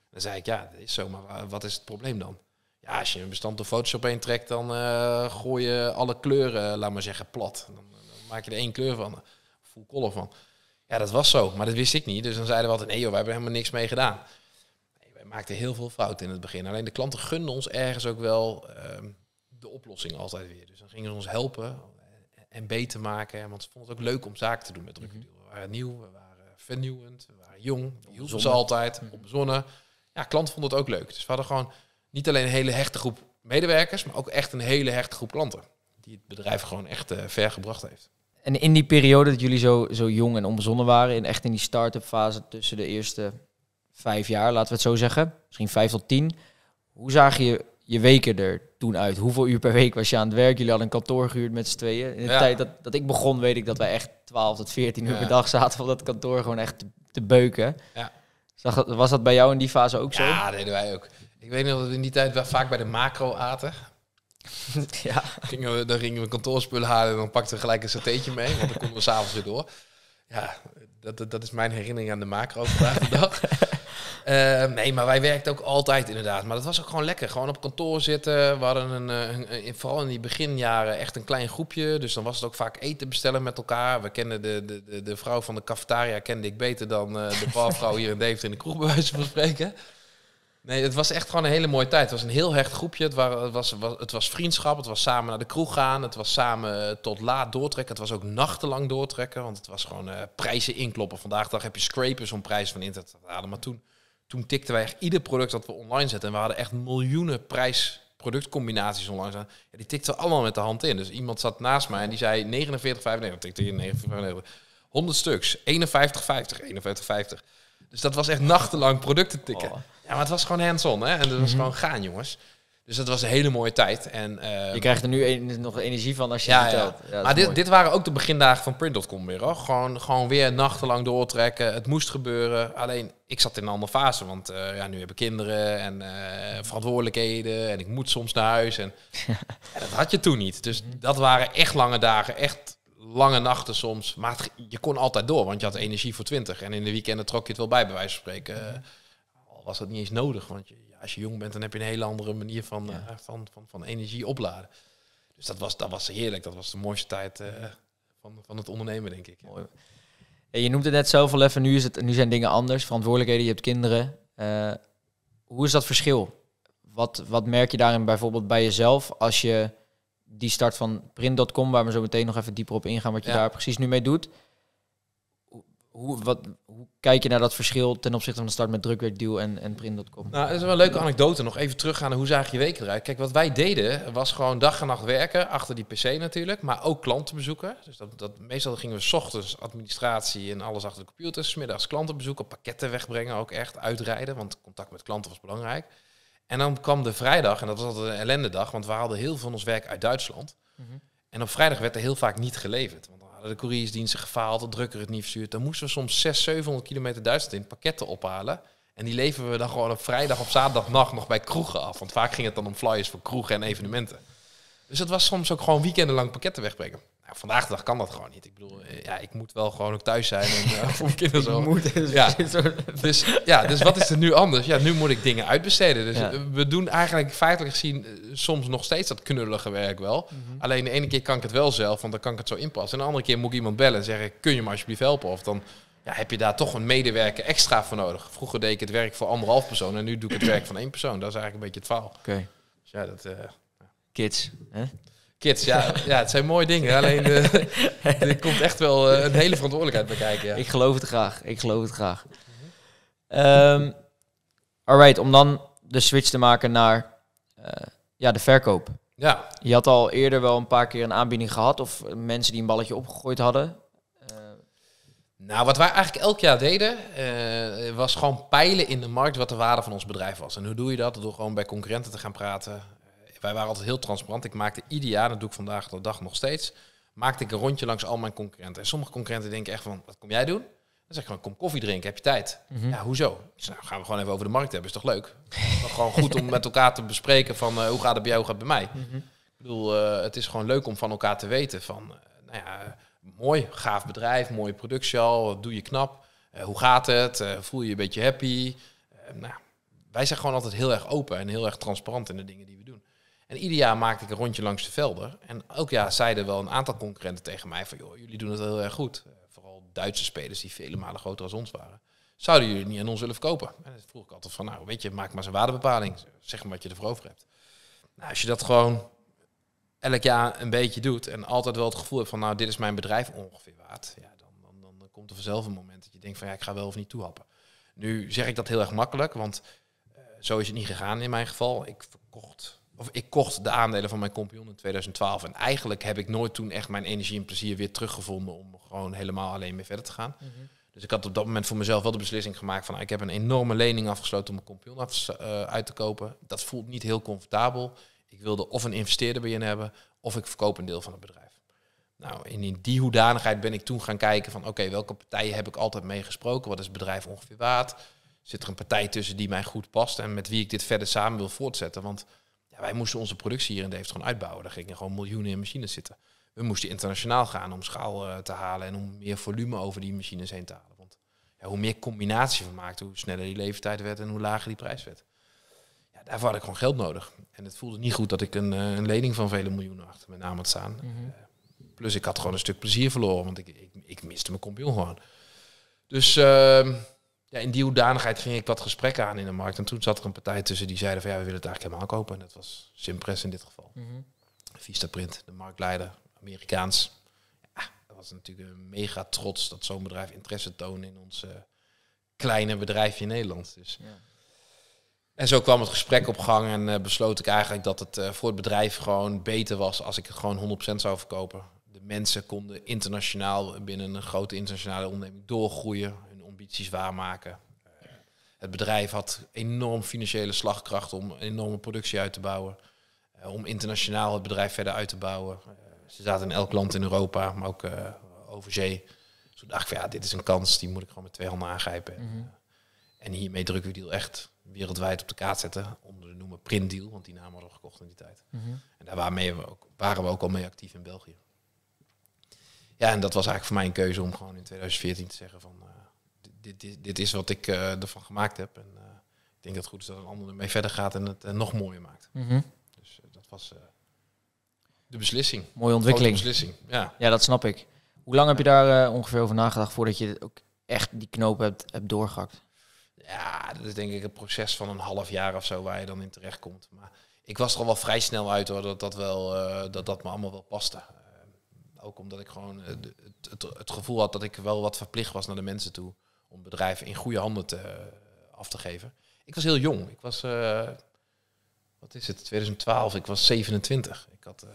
Dan zei ik, ja, dat is zo, maar wat is het probleem dan? Ja, als je een bestand door Photoshop heen trekt, dan eh, gooi je alle kleuren, eh, laat maar zeggen, plat. Dan, maak je er één kleur van, full color van. Ja, dat was zo, maar dat wist ik niet. Dus dan zeiden we altijd, nee joh, wij hebben helemaal niks mee gedaan. Nee, wij maakten heel veel fouten in het begin. Alleen de klanten gunden ons ergens ook wel ehm, de oplossing altijd weer. Dus dan gingen ze ons helpen en beter maken. Want ze vonden het ook leuk om zaken te doen met Druk. Mhm. We waren nieuw, we waren vernieuwend, we waren jong. hielden ze altijd, mhm. op -hmm. Ja, klanten vonden het ook leuk. Dus we hadden gewoon niet alleen een hele hechte groep medewerkers, maar ook echt een hele hechte groep klanten. Die het bedrijf gewoon echt eh, ver gebracht heeft. En in die periode dat jullie zo, zo jong en onbezonnen waren, in, echt in die start-up fase tussen de eerste vijf jaar, laten we het zo zeggen, misschien vijf tot tien, hoe zag je je weken er toen uit? Hoeveel uur per week was je aan het werk? Jullie hadden een kantoor gehuurd met z'n tweeën. In de tijd dat, dat ik begon, weet ik dat wij echt 12 tot 14 uur per dag zaten van dat kantoor gewoon echt te, beuken. Ja. Zag, was dat bij jou in die fase ook zo? Ja, dat deden wij ook. Ik weet niet dat we in die tijd wel vaak bij de macro aten. ja. Gingen we, dan gingen we kantoorspullen halen en dan pakten we gelijk een satéetje mee, want dan konden we s'avonds weer door. Ja, dat, dat, is mijn herinnering aan de macro vandaag de dag. Eh, nee, maar wij werkten ook altijd inderdaad. Maar dat was ook gewoon lekker. Gewoon op kantoor zitten. We hadden een, eh, vooral in die beginjaren echt een klein groepje. Dus dan was het ook vaak eten bestellen met elkaar. We kenden de, de, de, vrouw van de cafetaria kende ik beter dan eh, de barvrouw hier in Deventer in de kroeg bij wijze van spreken. Nee, het was echt gewoon een hele mooie tijd. Het was een heel hecht groepje. Het, waren, het, was, was, het was vriendschap. Het was samen naar de kroeg gaan. Het was samen eh, tot laat doortrekken. Het was ook nachtenlang doortrekken. Want het was gewoon eh, prijzen inkloppen. Vandaag de dag heb je scrapers om prijzen van internet te halen. Maar toen, toen tikten wij echt ieder product dat we online zetten. En we hadden echt miljoenen prijsproductcombinaties online staan. die tikten allemaal met de hand in. Dus iemand zat naast mij en die zei 49,95. Tikte hier 49,95. 100 stuks. 51,50. 51,50. Dus dat was echt nachtenlang producten tikken. Oh. Ja, maar het was gewoon hands-on, hè? En dat was mhm. gewoon gaan, jongens. Dus dat was een hele mooie tijd. En, ehm, je krijgt er nu nog energie van als je ja, het vertelt. maar dit, dit, waren ook de begindagen van print.com weer. Hoor. Gewoon, gewoon weer nachtenlang doortrekken. Het moest gebeuren. Alleen, ik zat in een andere fase. Want eh, ja, nu heb ik kinderen en eh, verantwoordelijkheden. En ik moet soms naar huis. En, dat had je toen niet. Dus dat waren echt lange dagen. Echt lange nachten soms. Maar je kon altijd door, want je had energie voor 20. En in de weekenden trok je het wel bij, bij wijze van spreken. Mhm. Eh, al was dat niet eens nodig, want je, als je jong bent, dan heb je een hele andere manier van, eh, van, van, van, energie opladen. Dus dat was, dat was heerlijk. Dat was de mooiste tijd eh, van, van het ondernemen, denk ik. Mooi. Hey, je noemde net zoveel even, nu, is het, nu zijn dingen anders. Verantwoordelijkheden, je hebt kinderen. hoe is dat verschil? Wat, wat merk je daarin bijvoorbeeld bij jezelf als je die start van print.com, waar we zo meteen nog even dieper op ingaan, wat je daar precies nu mee doet. Hoe, wat, hoe kijk je naar dat verschil ten opzichte van de start met drukwerkdeal en, en print.com? Nou, dat is wel een leuke anekdote. Nog even teruggaan naar hoe zag je weken eruit. Kijk, wat wij deden was gewoon dag en nacht werken, achter die pc natuurlijk, maar ook klanten bezoeken. Dus dat, dat, meestal gingen we s ochtends administratie en alles achter de computers, middags klanten bezoeken, pakketten wegbrengen ook echt, uitrijden, want contact met klanten was belangrijk. En dan kwam de vrijdag, en dat was altijd een ellende dag, want we haalden heel veel van ons werk uit Duitsland. Mhm. En op vrijdag werd er heel vaak niet geleverd. Want dan hadden de couriersdiensten gefaald, de drukker het niet verstuurd. Dan moesten we soms 600, 700 kilometer Duitsland in pakketten ophalen. En die leveren we dan gewoon op vrijdag of zaterdagnacht nog bij kroegen af. Want vaak ging het dan om flyers voor kroegen en evenementen. Dus dat was soms ook gewoon weekendenlang pakketten wegbrengen vandaag de dag kan dat gewoon niet. Ik bedoel, eh, ja, ik moet wel gewoon ook thuis zijn en voor eh, kinderen zo. Moet, ja. dus, ja, dus wat is er nu anders? Ja, nu moet ik dingen uitbesteden. Dus eh, we doen eigenlijk feitelijk gezien soms nog steeds dat knullige werk wel. Mhm. Alleen de ene keer kan ik het wel zelf, want dan kan ik het zo inpassen. En de andere keer moet ik iemand bellen en zeggen, kun je me alsjeblieft helpen? Of dan ja, heb je daar toch een medewerker extra voor nodig. Vroeger deed ik het werk voor anderhalf persoon en nu doe ik het werk van één persoon. Dat is eigenlijk een beetje het faal. Oké. Dus ja, dat... Kids, hè? Kids, ja, ja, het zijn mooie dingen. Alleen uh, er komt echt wel eh, een hele verantwoordelijkheid bij kijken. Ja. Ik geloof het graag. Ik geloof het graag. Um, alright, om dan de switch te maken naar eh, ja, de verkoop. Ja. Je had al eerder wel een paar keer een aanbieding gehad of mensen die een balletje opgegooid hadden. Eh, nou, wat wij eigenlijk elk jaar deden, was gewoon peilen in de markt wat de waarde van ons bedrijf was. En hoe doe je dat? Door gewoon bij concurrenten te gaan praten wij waren altijd heel transparant. Ik maakte ieder jaar, dat doe ik vandaag de dag nog steeds, maakte ik een rondje langs al mijn concurrenten. En sommige concurrenten denken echt van, wat kom jij doen? Dan zeg ik gewoon, kom koffie drinken, heb je tijd? Mhm. Ja, hoezo? nou, gaan we gewoon even over de markt hebben, is toch leuk? gewoon goed om met elkaar te bespreken van, eh, hoe gaat het bij jou, hoe gaat het bij mij? Mhm. Ik bedoel, eh, het is gewoon leuk om van elkaar te weten van, eh, nou ja, mooi, gaaf bedrijf, mooie productie al, doe je knap. hoe gaat het? voel je je een beetje happy? nou, wij zijn gewoon altijd heel erg open en heel erg transparant in de dingen die en ieder jaar maakte ik een rondje langs de velden. En elk jaar zeiden wel een aantal concurrenten tegen mij van... joh, jullie doen het heel erg goed. Eh, vooral Duitse spelers die vele malen groter als ons waren. Zouden jullie niet aan ons willen verkopen? En dat vroeg ik altijd van, nou weet je, maak maar eens een waardebepaling. Zeg maar wat je ervoor over hebt. Nou, als je dat gewoon elk jaar een beetje doet... en altijd wel het gevoel hebt van, nou dit is mijn bedrijf ongeveer waard... Ja, dan, dan, dan, komt er vanzelf een moment dat je denkt van, ja, ik ga wel of niet toehappen. Nu zeg ik dat heel erg makkelijk, want eh, zo is het niet gegaan in mijn geval. Ik verkocht of ik kocht de aandelen van mijn compagnon in 2012. En eigenlijk heb ik nooit toen echt mijn energie en plezier weer teruggevonden om gewoon helemaal alleen mee verder te gaan. Mhm. Dus ik had op dat moment voor mezelf wel de beslissing gemaakt van nou, ik heb een enorme lening afgesloten om mijn compagnon eh, uit te kopen. Dat voelt niet heel comfortabel. Ik wilde of een investeerder bij in hebben of ik verkoop een deel van het bedrijf. Nou, in, die hoedanigheid ben ik toen gaan kijken van oké, welke partijen heb ik altijd meegesproken? Wat is het bedrijf ongeveer waard? Zit er een partij tussen die mij goed past en met wie ik dit verder samen wil voortzetten? Want wij moesten onze productie hier in Deventer gewoon uitbouwen. Daar gingen gewoon miljoenen in machines zitten. We moesten internationaal gaan om schaal eh, te halen en om meer volume over die machines heen te halen. Want ja, hoe meer combinatie we maakten, hoe sneller die leeftijd werd en hoe lager die prijs werd. Ja, daarvoor had ik gewoon geld nodig. En het voelde niet goed dat ik een, eh, een lening van vele miljoenen achter mijn naam had staan. Mhm. Eh, plus ik had gewoon een stuk plezier verloren, want ik, ik, ik miste mijn kompion gewoon. Dus ehm, ja, in die hoedanigheid ging ik wat gesprekken aan in de markt. En toen zat er een partij tussen die zeiden van ja, we willen het eigenlijk helemaal kopen. En dat was Simpress in dit geval. Mm Print de marktleider, Amerikaans. Ja, dat was natuurlijk een mega trots dat zo'n bedrijf interesse toonde in ons eh, kleine bedrijfje in Nederland. Dus. Ja. En zo kwam het gesprek op gang en eh, besloot ik eigenlijk dat het eh, voor het bedrijf gewoon beter was als ik het gewoon 100% zou verkopen. De mensen konden internationaal binnen een grote internationale onderneming doorgroeien ambities waarmaken. Eh, het bedrijf had enorm financiële slagkracht om enorme productie uit te bouwen. Eh, om internationaal het bedrijf verder uit te bouwen. Eh, ze zaten in elk land in Europa, maar ook over zee. zo dacht ik ja, dit is een kans, die moet ik gewoon met twee handen aangrijpen. En mhm. hiermee drukken we deal echt wereldwijd op de kaart zetten. Onder de noemer Print Deal, want die naam hadden we gekocht in die tijd. Mhm. En daar waarmee we ook, waren we ook al mee actief in België. Ja, en dat was eigenlijk voor mij een keuze om gewoon in 2014 te zeggen van... Uh, dit, dit, is wat ik eh, ervan gemaakt heb. En eh, ik denk dat het goed is dat een ander ermee verder gaat en het eh, nog mooier maakt. Mhm. Dus dat was de beslissing. Mooie ontwikkeling. beslissing, ja. Ja, dat snap ik. Hoe lang heb je daar ongeveer over nagedacht voordat je ook echt die knoop hebt, hebt doorgehakt? Ja, dat is denk ik een proces van een half jaar of zo waar je dan in terecht komt. Maar ik was er al wel vrij snel uit hoor, dat dat, wel, dat, dat me allemaal wel paste. Ehm, ook omdat ik gewoon het, het, het, gevoel had dat ik wel wat verplicht was naar de mensen toe om bedrijven in goede handen te, eh, af te geven. Ik was heel jong. Ik was, eh, wat is het, 2012. Ik was 27. Ik had eh,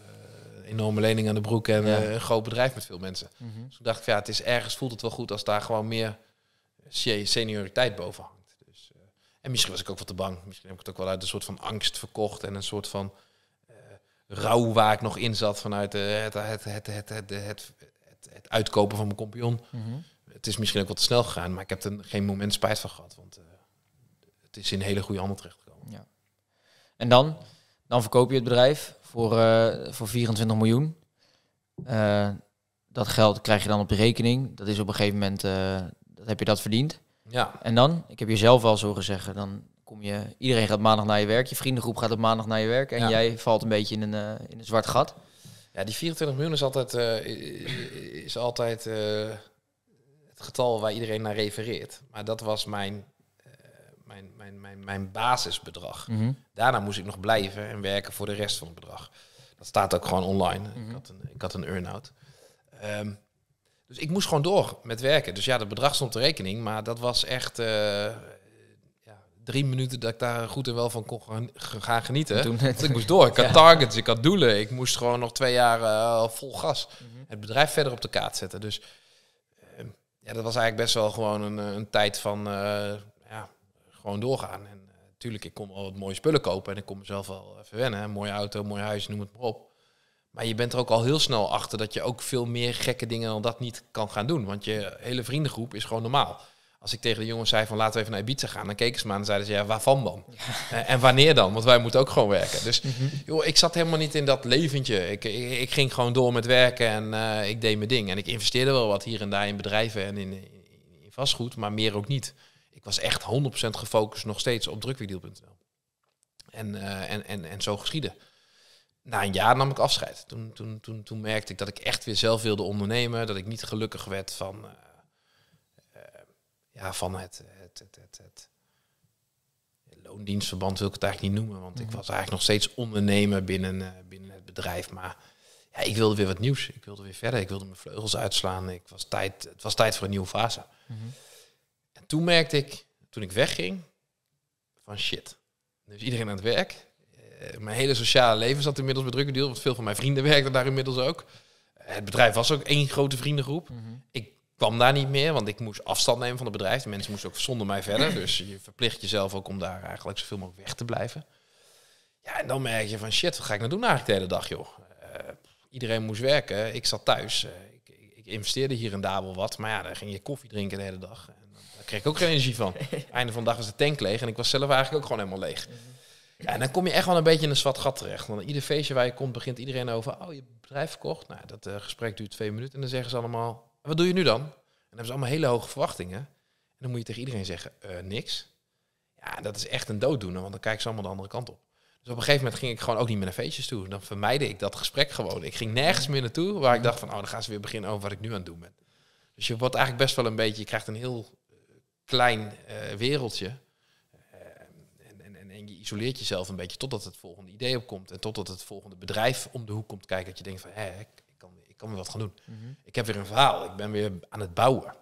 een enorme lening aan de broek en een groot bedrijf met veel mensen. Mhm. Dus toen dacht ik, ja, het is ergens voelt het wel goed als daar gewoon meer senioriteit boven hangt. Dus, en misschien was ik ook wat te bang. Misschien heb ik het ook wel uit een soort van angst verkocht en een soort van rouw waar ik nog in zat vanuit het, het, het, het, het, het, het, uitkopen van mijn kompion. Mhm het is misschien ook wat te snel gegaan, maar ik heb er geen moment spijt van gehad. Want eh, het is in een hele goede handen terechtgekomen. Ja. En dan? Dan verkoop je het bedrijf voor, eh, voor 24 miljoen. Eh, dat geld krijg je dan op de rekening. Dat is op een gegeven moment, dat heb je dat verdiend. Ja. En dan, ik heb je zelf al zo gezegd, dan kom je, iedereen gaat maandag naar je werk, je vriendengroep gaat op maandag naar je werk en jij valt een beetje in een, in een zwart gat. Ja, die 24 miljoen is altijd, is altijd getal waar iedereen naar refereert. Maar dat was mijn, eh, mijn, mijn, mijn, mijn basisbedrag. Mhm. Daarna moest ik nog blijven en werken voor de rest van het bedrag. Dat staat ook gewoon online. Ik mhm. had een, ik had een earn-out. Ehm, dus ik moest gewoon door met werken. Dus ja, dat bedrag stond te rekening, maar dat was echt eh, ja, drie minuten dat ik daar goed en wel van kon gaan, genieten. Toen ik moest door. Ik had targets, ik had doelen. Ik moest gewoon nog twee jaar eh, vol gas mhm. het bedrijf verder op de kaart zetten. Dus ja, dat was eigenlijk best wel gewoon een, eh, een tijd van eh, ja, gewoon doorgaan. En natuurlijk, eh, ik kon al wat mooie spullen kopen en ik kon mezelf wel verwennen. Een mooie auto, mooi huis, noem het maar op. Maar je bent er ook al heel snel achter dat je ook veel meer gekke dingen dan dat niet kan gaan doen. Want je hele vriendengroep is gewoon normaal. Als ik tegen de jongens zei van laten we even naar Ibiza gaan, dan keken ze me aan en zeiden ze ja, waarvan dan? Eh, en wanneer dan? Want wij moeten ook gewoon werken. Dus mhm. joh, ik zat helemaal niet in dat leventje. Ik, ik, ging gewoon door met werken en eh, ik deed mijn ding. En ik investeerde wel wat hier en daar in bedrijven en in, in, vastgoed, maar meer ook niet. Ik was echt 100% gefocust nog steeds op drukwieldeal.nl. En, eh, en, en, en zo geschieden na een jaar nam ik afscheid. Toen, toen, toen, toen merkte ik dat ik echt weer zelf wilde ondernemen. Dat ik niet gelukkig werd van, ja, van het, het, het, het, loondienstverband wil ik het eigenlijk niet noemen, want ik mhm. was eigenlijk nog steeds ondernemer binnen, eh, binnen het bedrijf. Maar ja, ik wilde weer wat nieuws. Ik wilde weer verder. Ik wilde mijn vleugels uitslaan. Ik was tijd, het was tijd voor een nieuwe fase. Mhm. En toen merkte ik, toen ik wegging, van shit. Dus iedereen aan het werk. Eh, mijn hele sociale leven zat inmiddels met drukke deel, want veel van mijn vrienden werkten daar inmiddels ook. Het bedrijf was ook één grote vriendengroep. Mhm. Ik kwam daar niet meer, want ik moest afstand nemen van het bedrijf. De mensen moesten ook zonder mij verder. Dus je verplicht jezelf ook om daar eigenlijk zoveel mogelijk weg te blijven. Ja, en dan merk je van shit, wat ga ik nou doen eigenlijk de hele dag, joh? Eh, iedereen moest werken, ik zat thuis. Eh, ik, ik, investeerde hier en daar wel wat, maar ja, dan ging je koffie drinken de hele dag. En daar kreeg ik ook geen energie van. Einde van de dag was de tank leeg en ik was zelf eigenlijk ook gewoon helemaal leeg. Mhm. Ja, en dan kom je echt wel een beetje in een zwart gat terecht. Want ieder feestje waar je komt, begint iedereen over... oh, je bedrijf verkocht. Nou, dat eh, gesprek duurt twee minuten en dan zeggen ze allemaal wat doe je nu dan? En dan hebben ze allemaal hele hoge verwachtingen. En dan moet je tegen iedereen zeggen, eh, niks. Ja, dat is echt een dooddoener, want dan kijken ze allemaal de andere kant op. Dus op een gegeven moment ging ik gewoon ook niet meer naar feestjes toe. Dan vermijdde ik dat gesprek gewoon. Ik ging nergens meer naartoe waar ik dacht van, oh, dan gaan ze weer beginnen over wat ik nu aan het doen ben. Dus je wordt eigenlijk best wel een beetje, je krijgt een heel eh, klein eh, wereldje. en, en, je isoleert jezelf een beetje totdat het volgende idee opkomt. En totdat het volgende bedrijf om de hoek komt kijken. Dat je denkt van, hé, kan me wat gaan doen. Ik heb weer een verhaal. Ik ben weer aan het bouwen.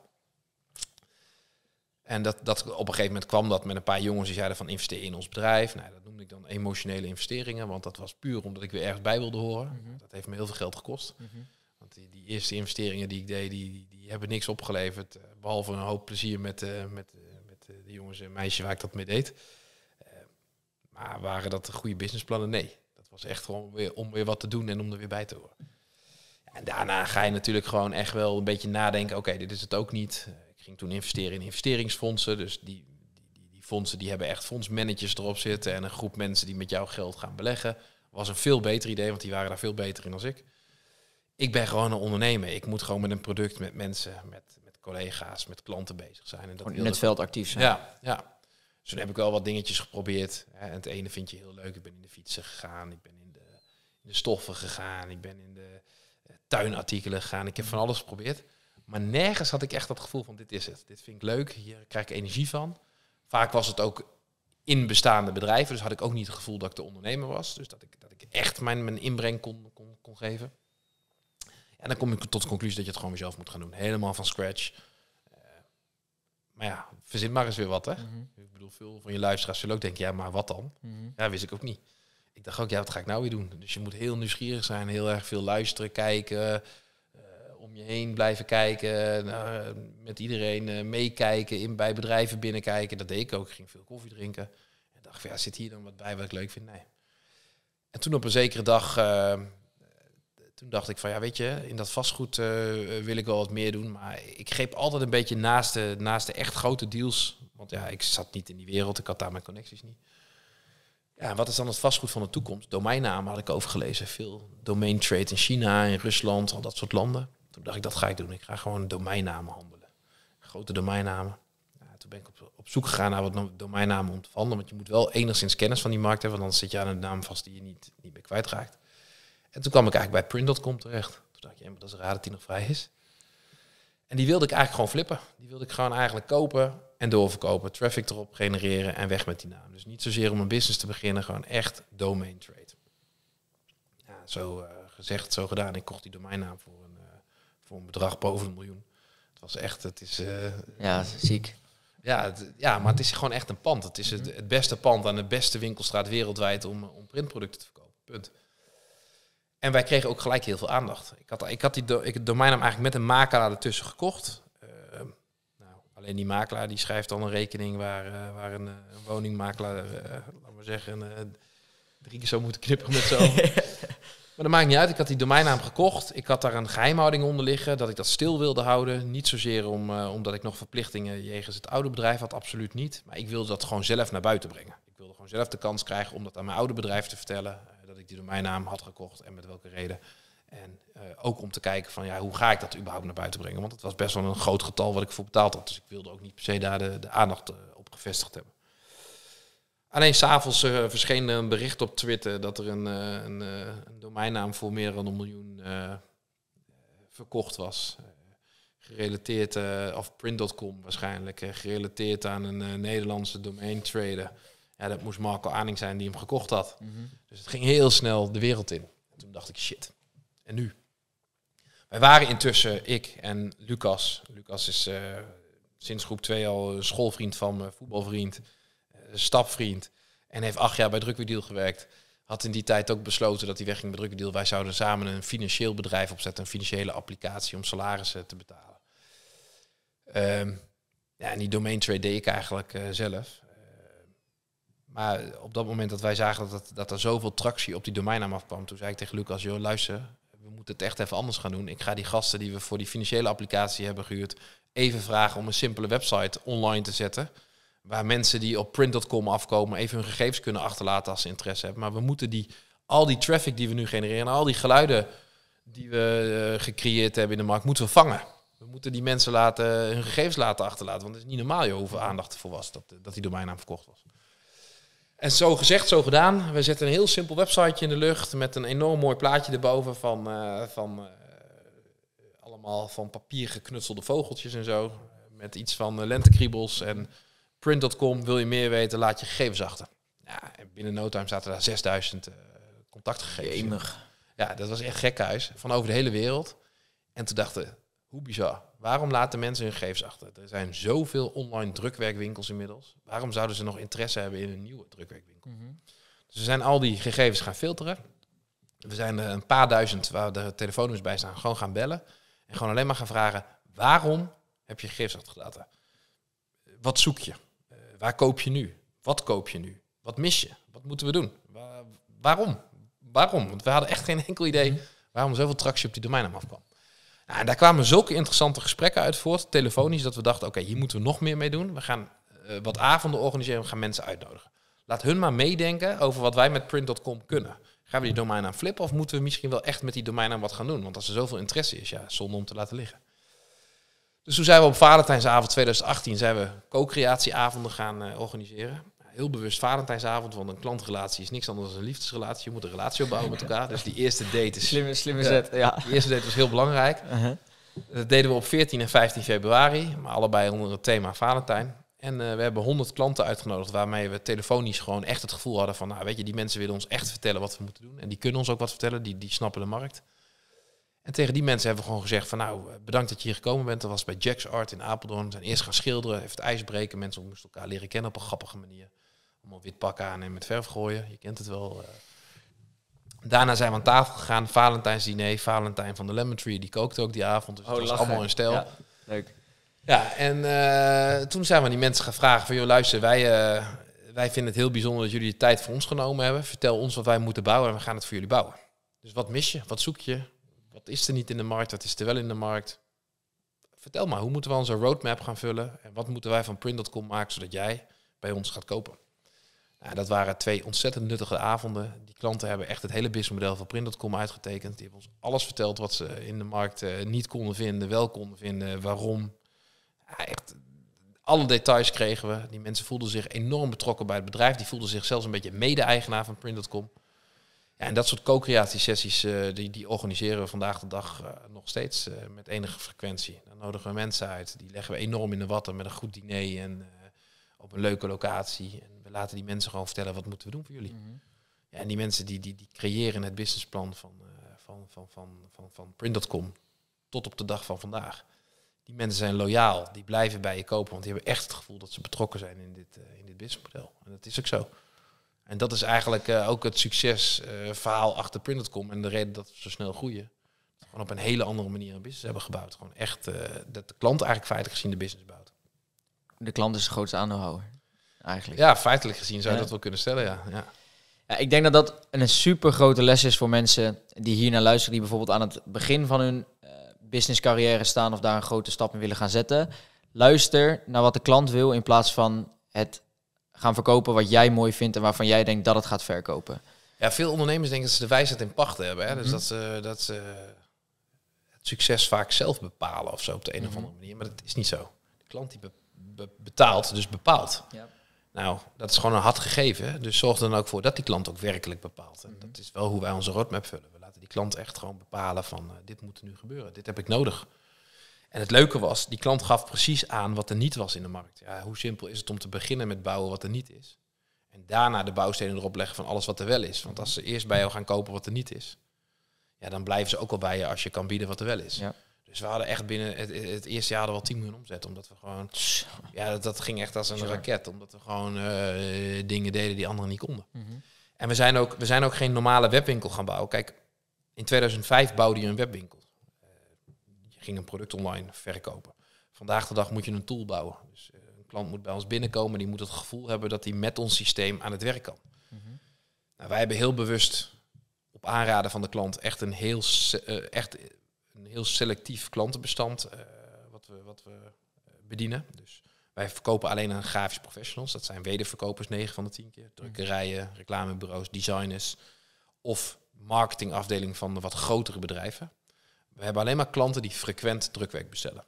En dat, dat, op een gegeven moment kwam dat met een paar jongens die zeiden van investeer in ons bedrijf. Nou, dat noemde ik dan emotionele investeringen, want dat was puur omdat ik weer ergens bij wilde horen. Mhm. Dat heeft me heel veel geld gekost. Mhm. Want die, eerste investeringen die ik deed, die, die, hebben niks opgeleverd. Eh, behalve een hoop plezier met, eh, met, eh, met de jongens en meisjes waar ik dat mee deed. maar waren dat goede businessplannen? Nee. Dat was echt gewoon weer, om weer wat te doen en om er weer bij te horen. En daarna ga je natuurlijk gewoon echt wel een beetje nadenken, oké, dit is het ook niet. Ik ging toen investeren in investeringsfondsen, dus die, die, die fondsen die hebben echt fondsmanagers erop zitten en een groep mensen die met jouw geld gaan beleggen. Was een veel beter idee, want die waren daar veel beter in dan ik. Ik ben gewoon een ondernemer. Ik moet gewoon met een product, met mensen, met, met collega's, met klanten bezig zijn. En dat in het veld actief zijn. Ja, ja. Dus toen heb ik wel wat dingetjes geprobeerd. En het ene vind je heel leuk. Ik ben in de fietsen gegaan. Ik ben in de, in de stoffen gegaan. Ik ben in de, tuinartikelen gaan. Ik heb van mm. alles geprobeerd. Maar nergens had ik echt dat gevoel van dit is het. Dit vind ik leuk. Hier krijg ik energie van. Vaak was het ook in bestaande bedrijven. Dus had ik ook niet het gevoel dat ik de ondernemer was. Dus dat ik, dat ik echt mijn, mijn inbreng kon, kon, kon geven. En dan kom ik tot de conclusie dat je het gewoon weer moet gaan doen. Helemaal van scratch. Eh, maar ja, verzin maar eens weer wat, hè? Mhm. Ik bedoel, veel van je luisteraars zullen ook denken, ja, maar wat dan? Mm Ja, wist ik ook niet ik dacht ook, ja, wat ga ik nou weer doen? Dus je moet heel nieuwsgierig zijn, heel erg veel luisteren, kijken, eh, om je heen blijven kijken, eh, met iedereen eh, meekijken, in, bij bedrijven binnenkijken. Dat deed ik ook, ik ging veel koffie drinken. En dacht, ja, zit hier dan wat bij wat ik leuk vind? Nee. En toen op een zekere dag, toen dacht ik van, ja, weet je, in dat vastgoed wil ik wel wat meer doen. Maar ik greep altijd een beetje naast de, naast de echt grote deals. Want ja, ik zat niet in die wereld, ik had daar mijn connecties niet. Ja, wat is dan het vastgoed van de toekomst? Domeinnamen had ik overgelezen. Veel domain trade in China, in Rusland, al dat soort landen. Toen dacht ik, dat ga ik doen. Ik ga gewoon domeinnamen handelen. Grote domeinnamen. Ja, toen ben ik op, op, zoek gegaan naar wat domeinnamen om te Want je moet wel enigszins kennis van die markt hebben. Want anders zit je aan een naam vast die je niet, niet meer kwijtraakt. En toen kwam ik eigenlijk bij print.com terecht. Toen dacht ik, maar dat is raar dat die nog vrij is. En die wilde ik eigenlijk gewoon flippen. Die wilde ik gewoon eigenlijk kopen en doorverkopen, traffic erop genereren en weg met die naam. Dus niet zozeer om een business te beginnen, gewoon echt domain trade. Ja, zo eh, gezegd, zo gedaan. Ik kocht die domeinnaam voor een, eh, voor een bedrag boven een miljoen. Het was echt, het is... Eh, ja, ziek. Ja, ja, maar het is gewoon echt een pand. Het is het, mhm. het beste pand aan de beste winkelstraat wereldwijd om, om printproducten te verkopen. Punt. En wij kregen ook gelijk heel veel aandacht. Ik had, ik had die domeinnaam eigenlijk met een makelaar ertussen gekocht. Alleen die makelaar die schrijft dan een rekening waar, eh, waar een, eh, woningmakelaar, eh, laten we zeggen, drie keer zo moet knippen met zo. maar dat maakt niet uit. Ik had die domeinnaam gekocht. Ik had daar een geheimhouding onder liggen, dat ik dat stil wilde houden. Niet zozeer om, omdat ik nog verplichtingen jegens het oude bedrijf had, absoluut niet. Maar ik wilde dat gewoon zelf naar buiten brengen. Ik wilde gewoon zelf de kans krijgen om dat aan mijn oude bedrijf te vertellen. dat ik die domeinnaam had gekocht en met welke reden. En eh, ook om te kijken van ja, hoe ga ik dat überhaupt naar buiten brengen? Want het was best wel een groot getal wat ik voor betaald had. Dus ik wilde ook niet per se daar de, de aandacht eh, op gevestigd hebben. Alleen s'avonds uh, verscheen een bericht op Twitter dat er een, een, een domeinnaam voor meer dan een miljoen verkocht was. gerelateerd, of print.com waarschijnlijk, gerelateerd aan een Nederlandse domain trader. Ja, dat moest Marco Aning zijn die hem gekocht had. Mhm. Dus het ging heel snel de wereld in. En toen dacht ik, shit, en nu. Wij waren intussen, ik en Lucas. Lucas is eh, sinds groep 2 al schoolvriend van me, voetbalvriend, eh, stapvriend. En heeft acht jaar bij Drukwerdeal gewerkt. Had in die tijd ook besloten dat hij wegging bij Drukwerdeal. Wij zouden samen een financieel bedrijf opzetten, een financiële applicatie om salarissen te betalen. Ehm, ja, en die domein trade deed ik eigenlijk eh, zelf. Ehm, maar op dat moment dat wij zagen dat, dat er zoveel tractie op die domeinnaam afkwam, toen zei ik tegen Lucas, joh, luister, we moeten het echt even anders gaan doen. Ik ga die gasten die we voor die financiële applicatie hebben gehuurd, even vragen om een simpele website online te zetten. Waar mensen die op print.com afkomen even hun gegevens kunnen achterlaten als ze interesse hebben. Maar we moeten die, al die traffic die we nu genereren, al die geluiden die we eh, gecreëerd hebben in de markt, moeten we vangen. We moeten die mensen laten, hun gegevens laten achterlaten. Want het is niet normaal je hoeveel aandacht ervoor was dat, eh, dat die domeinnaam verkocht was. En zo gezegd, zo gedaan. We zetten een heel simpel websiteje in de lucht met een enorm mooi plaatje erboven van, eh, van eh, allemaal van papier geknutselde vogeltjes en zo. Met iets van eh, lentekriebels en print.com. Wil je meer weten, laat je gegevens achter. en binnen no time zaten daar 6000 contactgegevens. Ja, dat was echt huis Van over de hele wereld. En toen dachten hoe bizar. Waarom laten mensen hun gegevens achter? Er zijn zoveel online drukwerkwinkels inmiddels. Waarom zouden ze nog interesse hebben in een nieuwe drukwerkwinkel? Mm -hmm. Dus we zijn al die gegevens gaan filteren. We zijn er een paar duizend waar de telefoonnummers bij staan, gewoon gaan bellen. En gewoon alleen maar gaan vragen, waarom heb je gegevens achtergelaten? Wat zoek je? Eh, waar koop je nu? Wat koop je nu? Wat mis je? Wat moeten we doen? waarom? Waarom? Want we hadden echt geen enkel idee mhm. waarom zoveel tractie op die domeinnaam afkwam en daar kwamen zulke interessante gesprekken uit voort, telefonisch, dat we dachten, oké, hier moeten we nog meer mee doen. We gaan eh, wat avonden organiseren, we gaan mensen uitnodigen. Laat hun maar meedenken over wat wij met print.com kunnen. Gaan we die domein aan flippen of moeten we misschien wel echt met die domein aan wat gaan doen? Want als er zoveel interesse is, ja, zonde om te laten liggen. Dus toen zijn we op Valentijnsavond 2018 zijn we co-creatieavonden gaan eh, organiseren heel bewust Valentijnsavond, want een klantrelatie is niks anders dan een liefdesrelatie. Je moet een relatie opbouwen met elkaar. Dus die eerste date is... Slimme, slimme zet, ja. Die eerste date was heel belangrijk. Uh-huh. Dat deden we op 14 en 15 februari, maar allebei onder het thema Valentijn. En eh, we hebben 100 klanten uitgenodigd waarmee we telefonisch gewoon echt het gevoel hadden van, nou weet je, die mensen willen ons echt vertellen wat we moeten doen. En die kunnen ons ook wat vertellen, die, die snappen de markt. En tegen die mensen hebben we gewoon gezegd van nou, eh, bedankt dat je hier gekomen bent. Dat was bij Jack's Art in Apeldoorn. We zijn eerst gaan schilderen, even het ijs breken. Mensen moesten elkaar leren kennen op een grappige manier wit pak aan en met verf gooien. Je kent het wel. Eh. Daarna zijn we aan tafel gegaan. Valentijns diner. Valentijn van de Lemon Tree. Die kookte ook die avond. Dus oh, het was allemaal een stijl. leuk. Ja, en eh, toen zijn we die mensen gaan vragen van... joh, luister, wij, eh, wij vinden het heel bijzonder dat jullie de tijd voor ons genomen hebben. Vertel ons wat wij moeten bouwen en we gaan het voor jullie bouwen. Dus wat mis je? Wat zoek je? Wat is er niet in de markt? Wat is er wel in de markt? Vertel maar, hoe moeten we onze roadmap gaan vullen? En wat moeten wij van print.com maken zodat jij bij ons gaat kopen? Nou, dat waren twee ontzettend nuttige avonden. Die klanten hebben echt het hele businessmodel van print.com uitgetekend. Die hebben ons alles verteld wat ze in de markt eh, niet konden vinden, wel konden vinden, waarom. echt, alle details kregen we. Die mensen voelden zich enorm betrokken bij het bedrijf. Die voelden zich zelfs een beetje mede-eigenaar van print.com. Ja, en dat soort co-creatiesessies uh, die, die organiseren we vandaag de dag eh, nog steeds met enige frequentie. Dan nodigen we mensen uit, die leggen we enorm in de watten met een goed diner en op een leuke locatie laten die mensen gewoon vertellen wat moeten we doen voor jullie. Mhm. ja, en die mensen die, die, die creëren het businessplan van, uh, van, van, van, van, van print.com tot op de dag van vandaag. Die mensen zijn loyaal, die blijven bij je kopen, want die hebben echt het gevoel dat ze betrokken zijn in dit, eh, in dit businessmodel. En dat is ook zo. En dat is eigenlijk eh, ook het succesverhaal achter print.com en de reden dat we zo snel groeien. Gewoon op een hele andere manier een business hebben gebouwd. Gewoon echt dat de klant eigenlijk feitelijk gezien de business bouwt. De klant is de grootste aandeelhouder eigenlijk. Ja, feitelijk gezien zou je dat wel kunnen stellen, ja. ja. Ja, ik denk dat dat een super grote les is voor mensen die hier naar luisteren, die bijvoorbeeld aan het begin van hun uh, businesscarrière staan of daar een grote stap in willen gaan zetten. Luister naar wat de klant wil in plaats van het gaan verkopen wat jij mooi vindt en waarvan jij denkt dat het gaat verkopen. Ja, veel ondernemers denken dat ze de wijsheid in pachten hebben. Hè? Dus mhm. dat, ze, dat ze het succes vaak zelf bepalen of zo op de een of mhm. andere manier. Maar dat is niet zo. De klant die betaalt, dus bepaalt. Ja. Nou, dat is gewoon een hard gegeven. Dus zorg er dan ook voor dat die klant ook werkelijk bepaalt. En mhm. dat is wel hoe wij onze roadmap vullen. We laten die klant echt gewoon bepalen van eh, dit moet er nu gebeuren. Dit heb ik nodig. En het leuke was, die klant gaf precies aan wat er niet was in de markt. Ja, hoe simpel is het om te beginnen met bouwen wat er niet is? En daarna de bouwstenen erop leggen van alles wat er wel is. Want als ze mhm. eerst bij jou gaan kopen wat er niet is, ja, dan blijven ze ook al bij je als je kan bieden wat er wel is. Ja. Dus we hadden echt binnen het, eerste jaar al 10 miljoen omzet. Omdat we gewoon. Ja, dat, ging echt als een raket. Omdat we gewoon eh, dingen deden die anderen niet konden. Mhm. En we zijn, ook, we zijn ook geen normale webwinkel gaan bouwen. Kijk, in 2005 bouwde je een webwinkel. Uh, je ging een product online verkopen. Vandaag de dag moet je een tool bouwen. Dus eh, een klant moet bij ons binnenkomen. Die moet het gevoel hebben dat hij met ons systeem aan het werk kan. Mhm. nou, wij hebben heel bewust op aanraden van de klant echt een heel. echt een heel selectief klantenbestand eh, wat we, wat we eh, bedienen. Dus wij verkopen alleen aan grafische professionals. Dat zijn wederverkopers 9 van de 10 keer. Drukkerijen, reclamebureaus, designers of marketingafdeling van de wat grotere bedrijven. We hebben alleen maar klanten die frequent drukwerk bestellen.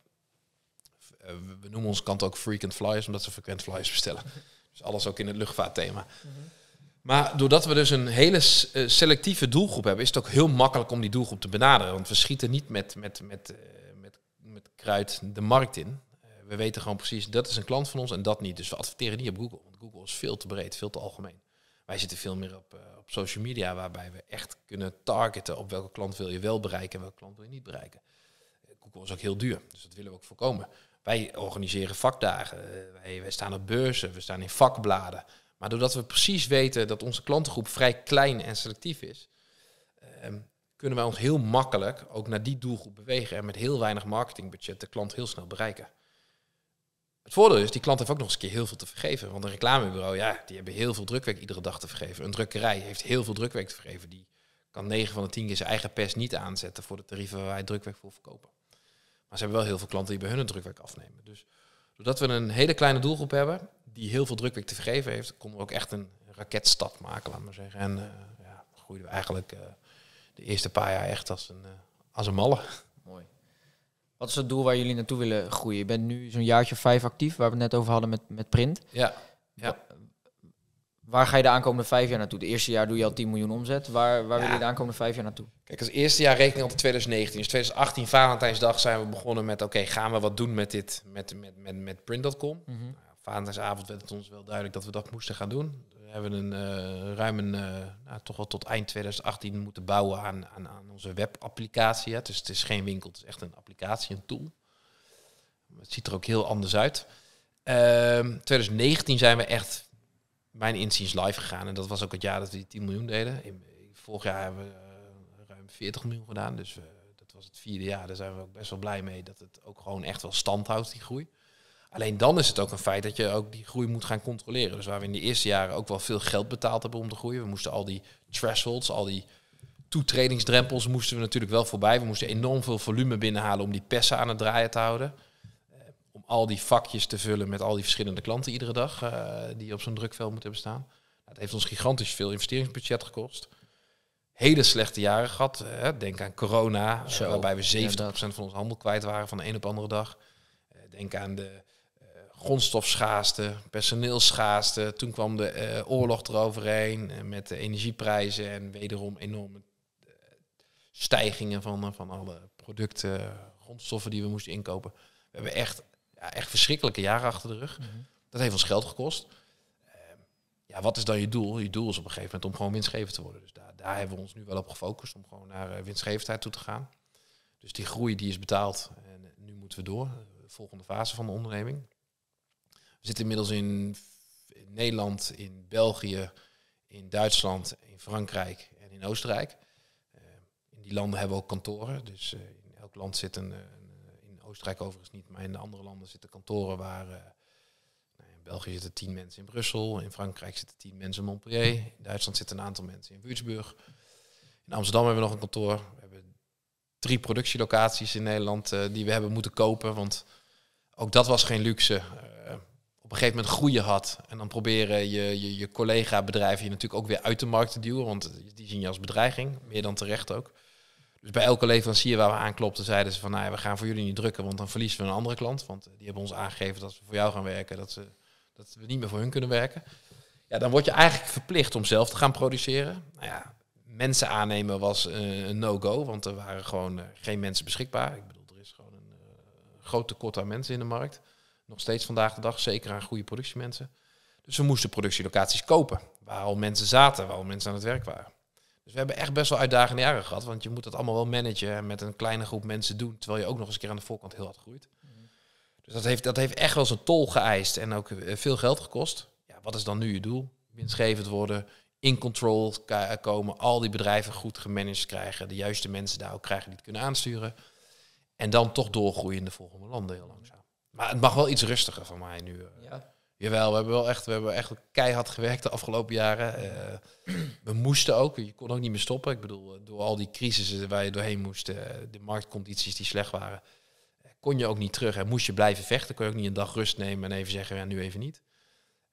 Eh, we noemen onze kant ook frequent flyers, omdat ze frequent flyers bestellen. Dus alles ook in het luchtvaartthema. Mhm. Maar doordat we dus een hele eh, selectieve doelgroep hebben, is het ook heel makkelijk om die doelgroep te benaderen. Want we schieten niet met, met, met, eh, met, met kruid de markt in. Eh, we weten gewoon precies, dat is een klant van ons en dat niet. Dus we adverteren niet op Google, want Google is veel te breed, veel te algemeen. Wij zitten veel meer op, op social media, waarbij we echt kunnen targeten op welke klant wil je wel bereiken en welke klant wil je niet bereiken. Google is ook heel duur, dus dat willen we ook voorkomen. Wij organiseren vakdagen, wij, wij staan op beurzen, we staan in vakbladen. Maar doordat we precies weten dat onze klantengroep vrij klein en selectief is, ehm, kunnen wij ons heel makkelijk ook naar die doelgroep bewegen en met heel weinig marketingbudget de klant heel snel bereiken. Het voordeel is, die klant heeft ook nog eens een keer heel veel te vergeven. Want een reclamebureau, ja, die hebben heel veel drukwerk iedere dag te vergeven. Een drukkerij heeft heel veel drukwerk te vergeven. Die kan 9 van de 10 keer zijn eigen pers niet aanzetten voor de tarieven waar wij drukwerk voor verkopen. Maar ze hebben wel heel veel klanten die bij hun het drukwerk afnemen. Dus doordat we een hele kleine doelgroep hebben, die heel veel drukwerk te vergeven heeft, konden we ook echt een raketstad maken, laat maar zeggen. En uh, ja, groeiden we eigenlijk eh, de eerste paar jaar echt als een, eh, als een malle. Mooi. Wat is het doel waar jullie naartoe willen groeien? Je bent nu zo'n jaartje vijf actief, waar we het net over hadden met, met print. Ja. ja. Waar ga je de aankomende vijf jaar naartoe? De eerste jaar doe je al 10 miljoen omzet. Waar, waar ja. de aankomende vijf jaar naartoe? Kijk, als eerste jaar rekening altijd 2019. Dus 2018, Valentijnsdag, zijn we begonnen met... oké, gaan we wat doen met dit, met, met, met, met print.com? Mm nou avond werd het ons wel duidelijk dat we dat moesten gaan doen. We hebben een, uh, ruim een, eh, nou, toch wel tot eind 2018 moeten bouwen aan, aan, aan onze webapplicatie. Dus het is geen winkel, het is echt een applicatie, een tool. Het ziet er ook heel anders uit. 2019 ehm, zijn we echt mijn inziens live gegaan. En dat was ook het jaar dat we die 10 miljoen deden. In, vorig jaar hebben we eh, ruim 40 miljoen gedaan. Dus dat was het vierde jaar. Daar zijn we ook best wel blij mee dat het ook gewoon echt wel stand houdt, die groei. Alleen dan is het ook een feit dat je ook die groei moet gaan controleren. Dus waar we in de eerste jaren ook wel veel geld betaald hebben om te groeien. We moesten al die thresholds, al die toetredingsdrempels moesten we natuurlijk wel voorbij. We moesten enorm veel volume binnenhalen om die persen aan het draaien te houden. Eh, om al die vakjes te vullen met al die verschillende klanten iedere dag eh, die op zo'n drukveld moeten bestaan. staan. Nou, het heeft ons gigantisch veel investeringsbudget gekost. Hele slechte jaren gehad. Hè. Eh, denk aan corona, waarbij we 70% van ons handel kwijt waren van de een op de andere dag. Denk aan de grondstofschaarste, personeelsschaarste. Toen kwam de eh, oorlog eroverheen eh, met de energieprijzen en wederom enorme eh, stijgingen van, van alle producten, grondstoffen die we moesten inkopen. We hebben echt, ja, echt verschrikkelijke jaren achter de rug. Mhm. Dat heeft ons geld gekost. Ehm, ja, wat is dan je doel? Je doel is op een gegeven moment om gewoon winstgevend te worden. Dus daar, daar hebben we ons nu wel op gefocust om gewoon naar winstgevendheid toe te gaan. Dus die groei die is betaald en nu moeten we door volgende fase van de onderneming. We zitten inmiddels in, Nederland, in België, in Duitsland, in Frankrijk en in Oostenrijk. Eh, in die landen hebben we ook kantoren. Dus eh, in elk land zit een, eh, in Oostenrijk overigens niet, maar in de andere landen zitten kantoren waar. Nou in België zitten tien mensen in Brussel, in Frankrijk zitten tien mensen in Montpellier, in Duitsland zitten een aantal mensen in Würzburg. In Amsterdam hebben we nog een kantoor. We hebben drie productielocaties in Nederland die we hebben moeten kopen, want ook dat was geen luxe een gegeven moment groeien had. En dan proberen je, je, je collega-bedrijven je natuurlijk ook weer uit de markt te duwen. Want die zien je als bedreiging, meer dan terecht ook. Dus bij elke leverancier waar we aanklopten, zeiden ze van nou ja, we gaan voor jullie niet drukken, want dan verliezen we een andere klant. Want die hebben ons aangegeven dat ze voor jou gaan werken, dat, ze, dat we niet meer voor hun kunnen werken. Ja, dan word je eigenlijk verplicht om zelf te gaan produceren. Nou ja, mensen aannemen was eh, een no-go, want er waren gewoon eh, geen mensen beschikbaar. Ik bedoel, er is gewoon een uh, groot tekort aan mensen in de markt. Nog steeds vandaag de dag, zeker aan goede productiemensen. Dus we moesten productielocaties kopen, waar al mensen zaten, waar al mensen aan het werk waren. Dus we hebben echt best wel uitdagende jaren gehad, want je moet dat allemaal wel managen met een kleine groep mensen doen, terwijl je ook nog eens een keer aan de voorkant heel hard groeit. Dus dat heeft, dat heeft echt wel zijn tol geëist en ook eh, veel geld gekost. Ja, wat is dan nu je doel? Winstgevend worden, in control komen, al die bedrijven goed gemanaged krijgen, de juiste mensen daar ook krijgen die het kunnen aansturen. En dan toch doorgroeien in de volgende landen heel langzaam. Maar het mag wel iets rustiger van mij nu. Eh. Ja. Jawel, we hebben wel echt, we hebben echt keihard gewerkt de afgelopen jaren. Eh. we moesten ook, je kon ook niet meer stoppen. Ik bedoel, eh, door al die crisissen waar je doorheen moest, de marktcondities die slecht waren, kon je ook niet terug. En moest je blijven vechten, kon je ook niet een dag rust nemen en even zeggen, ja, nu even niet.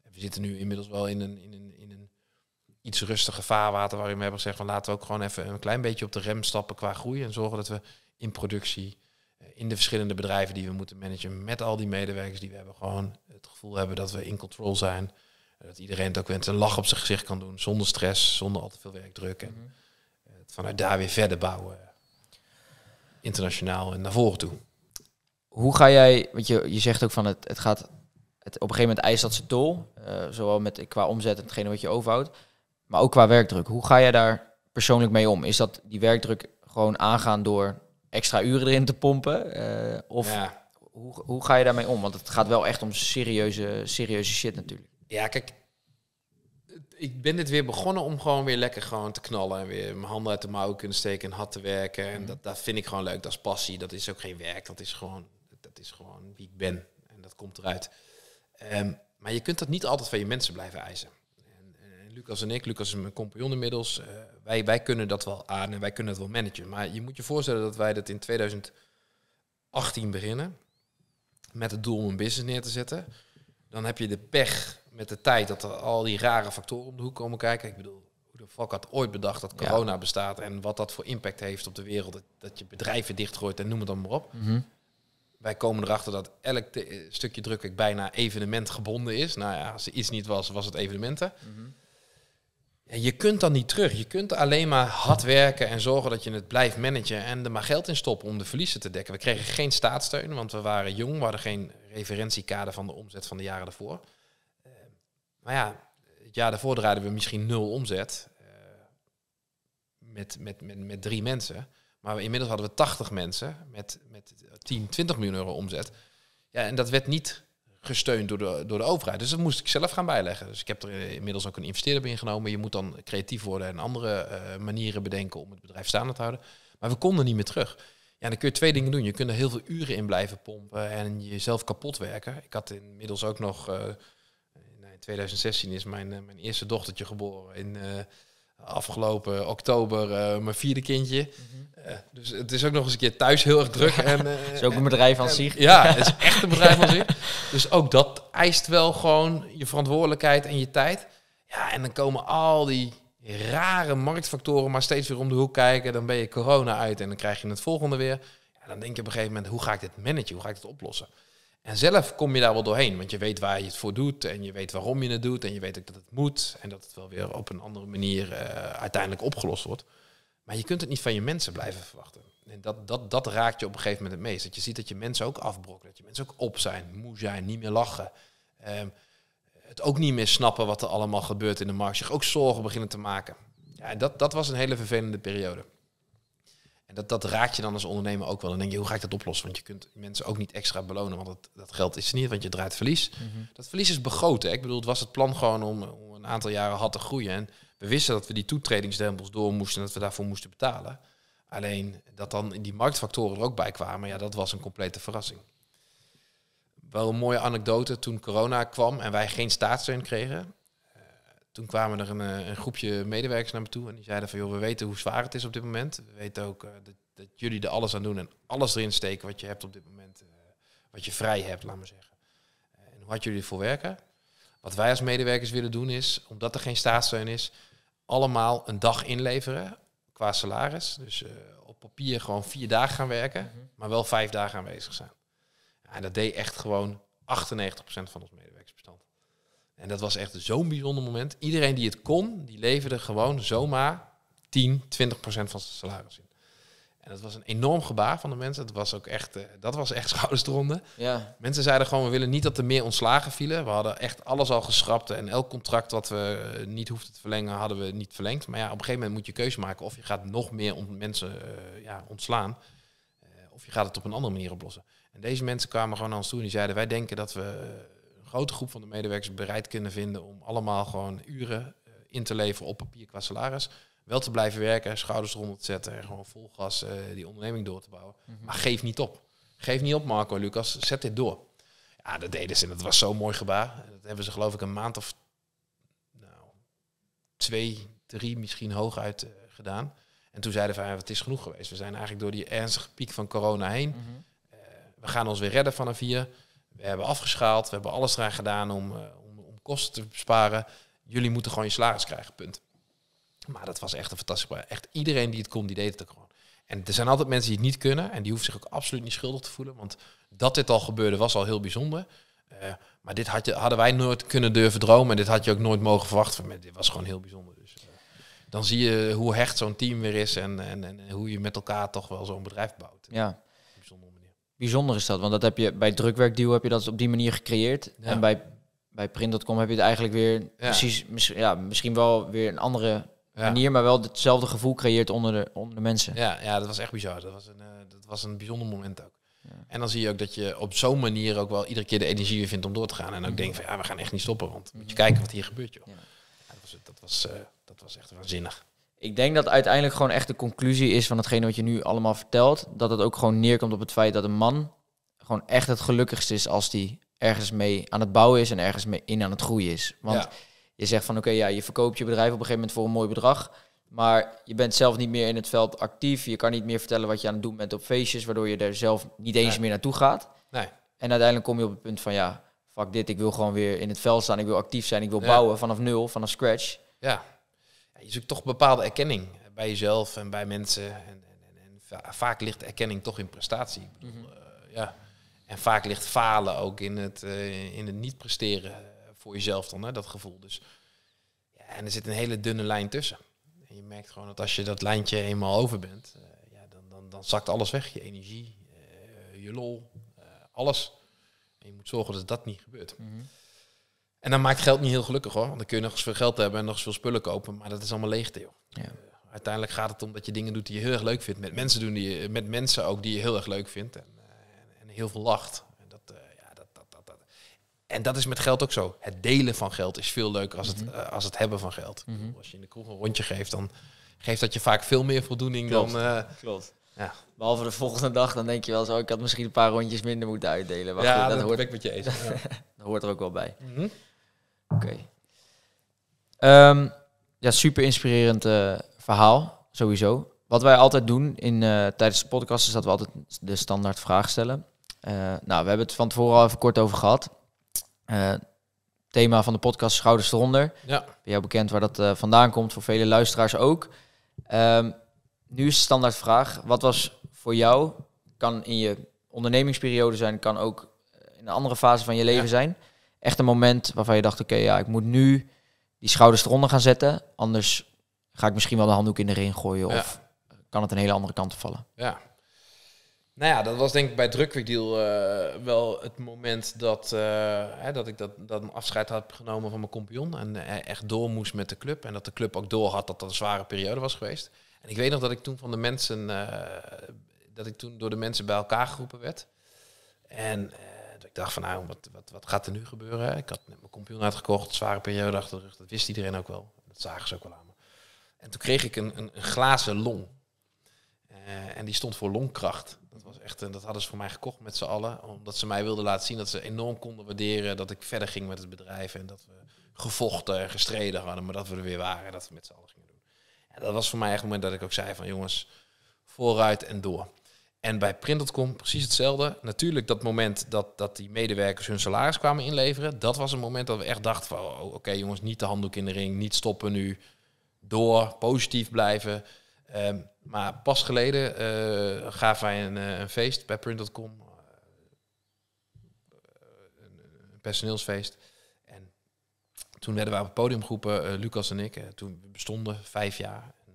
We zitten nu inmiddels wel in een, in een, in een iets rustiger vaarwater waarin we hebben gezegd van laten we ook gewoon even een klein beetje op de rem stappen qua groei en zorgen dat we in productie eh, in de verschillende bedrijven die we moeten managen met al die medewerkers die we hebben, gewoon het gevoel hebben dat we in control zijn. Eh, dat iedereen het ook weer een lach op zijn gezicht kan doen, zonder stress, zonder al te veel werkdruk. En mhm. eh, het vanuit daar weer verder bouwen, internationaal en naar voren toe. Hoe ga jij, want je, je zegt ook van het, het gaat, het, op een gegeven moment eist dat ze tol, zowel met, qua omzet en hetgene wat je overhoudt, maar ook qua werkdruk. Hoe ga jij daar persoonlijk mee om? Is dat die werkdruk gewoon aangaan door extra uren erin te pompen? Eh, of hoe, hoe ga je daarmee om? Want het gaat wel echt om serieuze, serieuze shit natuurlijk. Ja, kijk, ik ben dit weer begonnen om gewoon weer lekker gewoon te knallen. En weer mijn handen uit de mouw kunnen steken en hard te werken. En mhm. dat, dat vind ik gewoon leuk. Dat is passie. Dat is ook geen werk. Dat is gewoon, dat is gewoon wie ik ben. En dat komt eruit. Ehm, maar je kunt dat niet altijd van je mensen blijven eisen. Lucas en ik, Lucas is mijn compagnon inmiddels, eh, wij, wij kunnen dat wel aan en wij kunnen het wel managen. Maar je moet je voorstellen dat wij dat in 2018 beginnen met het doel om een business neer te zetten. Dan heb je de pech met de tijd dat er al die rare factoren om de hoek komen kijken. Ik bedoel, hoe de fuck had ooit bedacht dat corona bestaat en wat dat voor impact heeft op de wereld. Dat je bedrijven dichtgooit en noem het dan maar op. Mhm. Wij komen erachter dat elk stukje druk ik bijna evenement gebonden is. Nou ja, als er iets niet was, was het evenementen. Mhm je kunt dan niet terug. Je kunt alleen maar hard werken en zorgen dat je het blijft managen en er maar geld in stoppen om de verliezen te dekken. We kregen geen staatssteun, want we waren jong, we hadden geen referentiekader van de omzet van de jaren daarvoor. Uh, maar ja, het jaar daarvoor draaiden we misschien nul omzet eh, met, met, met, met drie mensen. Maar inmiddels hadden we 80 mensen met, met 10, 20 miljoen euro omzet. Ja, en dat werd niet gesteund door de, door de overheid. Dus dat moest ik zelf gaan bijleggen. Dus ik heb er eh, inmiddels ook een investeerder bij ingenomen. Je moet dan creatief worden en andere eh, manieren bedenken om het bedrijf staande te houden. Maar we konden niet meer terug. Ja, dan kun je twee dingen doen. Je kunt er heel veel uren in blijven pompen en jezelf kapot werken. Ik had inmiddels ook nog... Eh, in 2016 is mijn, mijn eerste dochtertje geboren. In, afgelopen oktober eh, mijn vierde kindje. Mhm. Eh, dus het is ook nog eens een keer thuis heel erg druk. En, eh, het is ook een bedrijf aan zich. Ja, het is echt een bedrijf aan zich. Dus ook dat eist wel gewoon je verantwoordelijkheid en je tijd. Ja, en dan komen al die rare marktfactoren maar steeds weer om de hoek kijken. Dan ben je corona uit en dan krijg je het volgende weer. Ja, dan denk je op een gegeven moment, hoe ga ik dit managen? Hoe ga ik dit oplossen? En zelf kom je daar wel doorheen, want je weet waar je het voor doet en je weet waarom je het doet en je weet ook dat het moet en dat het wel weer op een andere manier eh, uiteindelijk opgelost wordt. Maar je kunt het niet van je mensen blijven verwachten. En dat, dat, dat raakt je op een gegeven moment het meest. Dat je ziet dat je mensen ook afbrokkelen, dat je mensen ook op zijn, moe zijn, niet meer lachen. Ehm, het ook niet meer snappen wat er allemaal gebeurt in de markt. Zich ook zorgen beginnen te maken. Ja, dat, dat was een hele vervelende periode. En dat, dat raakt je dan als ondernemer ook wel. Dan denk je, hoe ga ik dat oplossen? Want je kunt mensen ook niet extra belonen, want dat, dat geld is niet, want je draait verlies. Mhm. Dat verlies is begoten Ik bedoel, het was het plan gewoon om, om, een aantal jaren hard te groeien. En we wisten dat we die toetredingsdrempels door moesten en dat we daarvoor moesten betalen. Alleen dat dan die marktfactoren er ook bij kwamen, ja, dat was een complete verrassing. Wel een mooie anekdote toen corona kwam en wij geen staatssteun kregen toen kwamen er een, eh, een, groepje medewerkers naar me toe en die zeiden van joh, we weten hoe zwaar het is op dit moment. We weten ook eh, dat, dat, jullie er alles aan doen en alles erin steken wat je hebt op dit moment, eh, wat je vrij hebt, laat maar zeggen. en hoe jullie ervoor werken? Wat wij als medewerkers willen doen is, omdat er geen staatssteun is, allemaal een dag inleveren qua salaris. Dus op papier gewoon vier dagen gaan werken, mhm. maar wel vijf dagen aanwezig zijn. Ja, en dat deed echt gewoon 98% van ons medewerkers. En dat was echt zo'n bijzonder moment. Iedereen die het kon, die leverde gewoon zomaar 10, 20 procent van zijn salaris in. En dat was een enorm gebaar van de mensen. Dat was ook echt, eh, dat was echt schoudersdronde. Ja. Mensen zeiden gewoon, we willen niet dat er meer ontslagen vielen. We hadden echt alles al geschrapt. En elk contract wat we eh, niet hoefden te verlengen, hadden we niet verlengd. Maar ja, op een gegeven moment moet je keuze maken. Of je gaat nog meer mensen eh, ja, ontslaan. of je gaat het op een andere manier oplossen. En deze mensen kwamen gewoon aan ons toe en die zeiden, wij denken dat we grote groep van de medewerkers bereid kunnen vinden om allemaal gewoon uren eh, in te leveren op papier qua salaris. Wel te blijven werken, schouders eronder te zetten en gewoon vol gas eh, die onderneming door te bouwen. Mhm. Maar geef niet op. Geef niet op, Marco Lucas. Zet dit door. Ja, dat deden ze en dat was zo'n mooi gebaar. Dat hebben ze geloof ik een maand of nou, twee, drie misschien hooguit eh, gedaan. En toen zeiden we, van, het is genoeg geweest. We zijn eigenlijk door die ernstige piek van corona heen. Mhm. we gaan ons weer redden van een vier. We hebben afgeschaald, we hebben alles eraan gedaan om, eh, om, om kosten te besparen. Jullie moeten gewoon je salaris krijgen, punt. Maar dat was echt een fantastisch Echt iedereen die het kon, die deed het ook gewoon. En er zijn altijd mensen die het niet kunnen. En die hoeven zich ook absoluut niet schuldig te voelen. Want dat dit al gebeurde was al heel bijzonder. Eh, maar dit had je, hadden wij nooit kunnen durven dromen. En dit had je ook nooit mogen verwachten. dit was gewoon heel bijzonder. Dus eh, dan zie je hoe hecht zo'n team weer is. En, en, en, hoe je met elkaar toch wel zo'n bedrijf bouwt. Ja bijzonder is dat? Want dat heb je bij drukwerkdeal heb je dat op die manier gecreëerd. En bij, bij print.com heb je het eigenlijk weer precies, ja, misschien wel weer een andere manier, maar wel hetzelfde gevoel creëert onder de, onder de mensen. Ja, ja, dat was echt bizar. Dat was een, eh, dat was een bijzonder moment ook. En dan zie je ook dat je op zo'n manier ook wel iedere keer de energie weer vindt om door te gaan. En ook denk: van ja, we gaan echt niet stoppen, want moet je mhm. kijken wat hier gebeurt joh. dat was, dat was, eh, dat was echt waanzinnig. Ik denk dat uiteindelijk gewoon echt de conclusie is van hetgeen wat je nu allemaal vertelt. Dat het ook gewoon neerkomt op het feit dat een man gewoon echt het gelukkigste is als die ergens mee aan het bouwen is en ergens mee in aan het groeien is. Want je zegt van oké, ja, je verkoopt je bedrijf op een gegeven moment voor een mooi bedrag. Maar je bent zelf niet meer in het veld actief. Je kan niet meer vertellen wat je aan het doen bent op feestjes, waardoor je er zelf niet eens meer naartoe gaat. Nee. En uiteindelijk kom je op het punt van ja, fuck dit, ik wil gewoon weer in het veld staan. Ik wil actief zijn, ik wil bouwen vanaf nul, vanaf scratch. Ja je zoekt toch bepaalde erkenning bij jezelf en bij mensen. En, en, en vaak ligt erkenning toch in prestatie. Mhm. Eh, ja. En vaak ligt falen ook in het, eh, in het niet presteren eh, voor jezelf dan, hè, dat gevoel. Dus, ja, en er zit een hele dunne lijn tussen. En je merkt gewoon dat als je dat lijntje eenmaal over bent, ja, dan, dan, dan zakt alles weg. Je energie, je lol, alles. En je moet zorgen dat dat niet gebeurt. Mhm. En dan maakt geld niet heel gelukkig hoor. Want dan kun je nog eens veel geld hebben en nog eens veel spullen kopen. Maar dat is allemaal leeg deel. Ja. Eh, uiteindelijk gaat het om dat je dingen doet die je heel erg leuk vindt. Met mensen, doen die je, met mensen ook die je heel erg leuk vindt. En, eh, heel veel lacht. En dat, eh, ja, dat, dat, dat, dat, en dat is met geld ook zo. Het delen van geld is veel leuker als, het, mhm. als het hebben van geld. Mhm. Als je in de kroeg een rondje geeft, dan geeft dat je vaak veel meer voldoening Klopt. dan... Klopt. Ja. Behalve de volgende dag, dan denk je wel zo, ik had misschien een paar rondjes minder moeten uitdelen. ja, dat, hoort, ik met je eens. dat hoort er ook wel bij. mm Oké. Ehm, ja, super inspirerend eh, verhaal, sowieso. Wat wij altijd doen in, eh, tijdens de podcast is dat we altijd de standaard vraag stellen. Eh, nou, we hebben het van tevoren al even kort over gehad. thema van de podcast Schouders eronder. Ja. Bij jou bekend waar dat vandaan komt, voor vele luisteraars ook. Ehm, nu is de standaard vraag. Wat was voor jou, kan in je ondernemingsperiode zijn, kan ook in een andere fase van je leven zijn echt een moment waarvan je dacht, oké, ja, ik moet nu die schouders eronder gaan zetten. Anders ga ik misschien wel de handdoek in de ring gooien of kan het een hele andere kant vallen. Ja. Nou ja, dat was denk ik bij Drukweek eh, wel het moment dat, eh, hè, dat ik dat, dat een afscheid had genomen van mijn kompion. En eh, echt door moest met de club. En dat de club ook door had dat dat een zware periode was geweest. En ik weet nog dat ik toen van de mensen, dat ik toen door de mensen bij elkaar geroepen werd. En dacht van nou, wat, wat, wat gaat er nu gebeuren? Ik had net mijn computer gekocht, zware periode achter de rug. Dat wist iedereen ook wel. Dat zagen ze ook wel aan me. En toen kreeg ik een, een, een glazen long. Eh, en die stond voor longkracht. Dat, was echt, en eh, dat hadden ze voor mij gekocht met z'n allen. Omdat ze mij wilden laten zien dat ze enorm konden waarderen dat ik verder ging met het bedrijf. En dat we gevochten en gestreden hadden, maar dat we er weer waren. Dat we met z'n allen gingen doen. En dat was voor mij echt het moment dat ik ook zei van jongens, vooruit en door. En bij print.com precies hetzelfde. Natuurlijk dat moment dat, dat die medewerkers hun salaris kwamen inleveren. Dat was een moment dat we echt dachten van... Oh, oké jongens, niet de handdoek in de ring. Niet stoppen nu. Door, positief blijven. Ehm, maar pas geleden uh, gaven wij een, eh, een feest bij print.com. Eh, een personeelsfeest. En toen werden we op het podium Lucas en ik. toen bestonden vijf jaar. En,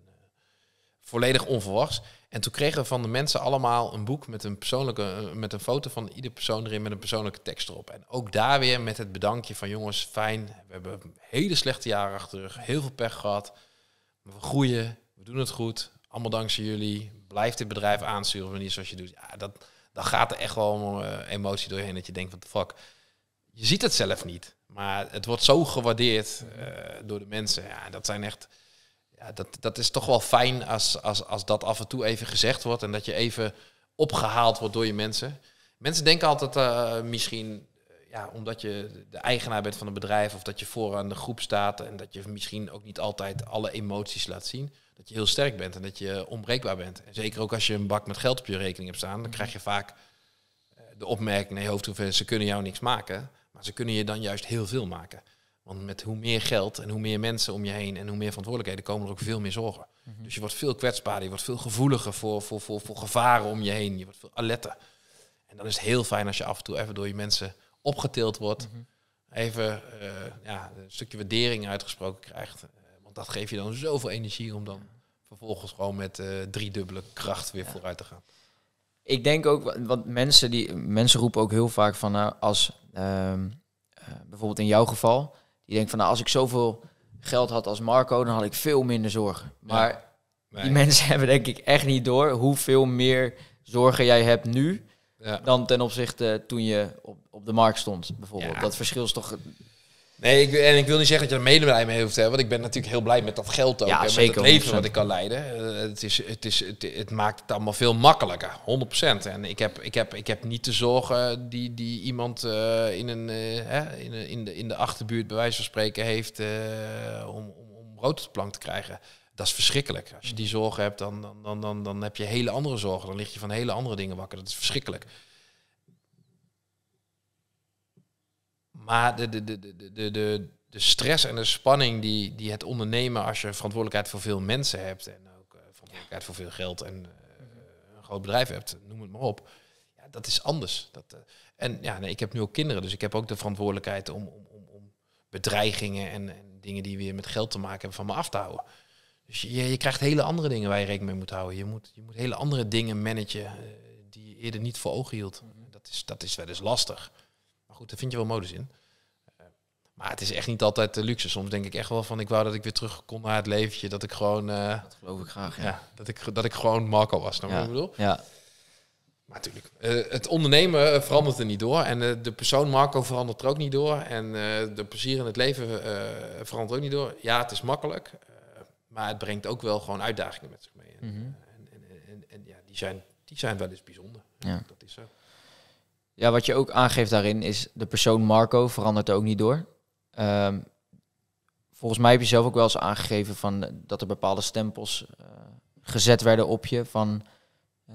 volledig onverwachts. En toen kregen we van de mensen allemaal een boek met een, persoonlijke, eh, met een foto van ieder persoon erin met een persoonlijke tekst erop. En ook daar weer met het bedankje van jongens, fijn, we hebben hele slechte jaren achter heel veel pech gehad. Maar we groeien, we doen het goed, allemaal dankzij jullie. Blijf dit bedrijf aansturen op niet zoals je doet. Ja, dat, dan gaat er echt wel een eh, emotie doorheen dat je denkt, van, de fuck. Je ziet het zelf niet, maar het wordt zo gewaardeerd eh, door de mensen. Ja, dat zijn echt ja, dat, dat is toch wel fijn als, als, als dat af en toe even gezegd wordt en dat je even opgehaald wordt door je mensen. Mensen denken altijd eh, misschien, eh, ja, omdat je de eigenaar bent van een bedrijf of dat je voor aan de groep staat en dat je misschien ook niet altijd alle emoties laat zien, dat je heel sterk bent en dat je onbreekbaar bent. En zeker ook als je een bak met geld op je rekening hebt staan, dan mhm. krijg je vaak eh, de opmerking, nee hoofdhoeven, ze kunnen jou niks maken, maar ze kunnen je dan juist heel veel maken. Want met hoe meer geld en hoe meer mensen om je heen en hoe meer verantwoordelijkheden komen er ook veel meer zorgen. Mhm. Dus je wordt veel kwetsbaarder, je wordt veel gevoeliger voor, voor, voor, voor gevaren om je heen. Je wordt veel alerter. En dan is het heel fijn als je af en toe even door je mensen opgetild wordt. Mhm. Even eh, ja, een stukje waardering uitgesproken krijgt. Eh, want dat geeft je dan zoveel energie om dan vervolgens gewoon met uh, driedubbele kracht weer vooruit te gaan. Ik denk ook, want mensen, die, mensen roepen ook heel vaak van, nou, als ehm, bijvoorbeeld in jouw geval, die denkt van, nou, als ik zoveel geld had als Marco, dan had ik veel minder zorgen. Maar die mensen hebben denk ik echt niet door hoeveel meer zorgen jij hebt nu... dan ten opzichte toen je op, op de markt stond, bijvoorbeeld. Dat verschil is toch Nee, ik, en ik wil niet zeggen dat je er medelijden mee hoeft te hebben. Want ik ben natuurlijk heel blij met dat geld ook. Ja, en zeker, met het leven wat ik kan leiden. Eh, het, is, het, is, het, maakt het allemaal veel makkelijker. 100%. En ik heb, ik heb, ik heb niet de zorgen die, die iemand eh, in, een, eh, in, in, de, in de achterbuurt bij wijze van spreken heeft om, om, om op de plank te krijgen. Dat is verschrikkelijk. Als je die zorgen hebt, dan, dan, dan, dan, dan heb je hele andere zorgen. Dan lig je van hele andere dingen wakker. Dat is verschrikkelijk. Maar de, de, de, de, de, de stress en de spanning die, die het ondernemen als je verantwoordelijkheid voor veel mensen hebt en ook eh, verantwoordelijkheid voor veel geld en eh, een groot bedrijf hebt, noem het maar op. Ja, dat is anders. Dat, eh, en ja, nee, ik heb nu ook kinderen, dus ik heb ook de verantwoordelijkheid om, om, om, om bedreigingen en, en, dingen die weer met geld te maken hebben van me af te houden. Dus je, je krijgt hele andere dingen waar je rekening mee moet houden. Je moet, je moet hele andere dingen managen die je eerder niet voor ogen hield. Mhm. Dat is, dat is wel eens lastig goed, daar vind je wel modus in. Eh, maar het is echt niet altijd de luxe. Soms denk ik echt wel van ik wou dat ik weer terug kon naar het leventje. Dat ik gewoon. Eh, dat geloof ik graag. Ja. dat, ik, dat ik gewoon Marco was. ja. bedoel. Ja. Maar natuurlijk, eh, het ondernemen verandert er niet door. En de persoon Marco verandert er ook niet door. En de plezier in het leven verandert ook niet door. Ja, het is makkelijk. maar het brengt ook wel gewoon uitdagingen met zich mee. Mhm. En, en, en, en, ja, die zijn, die zijn wel eens bijzonder. Ja. Dat is zo. Ja, wat je ook aangeeft daarin is de persoon Marco verandert ook niet door. Ehm, volgens mij heb je zelf ook wel eens aangegeven van eh, dat er bepaalde stempels eh, gezet werden op je. Van eh,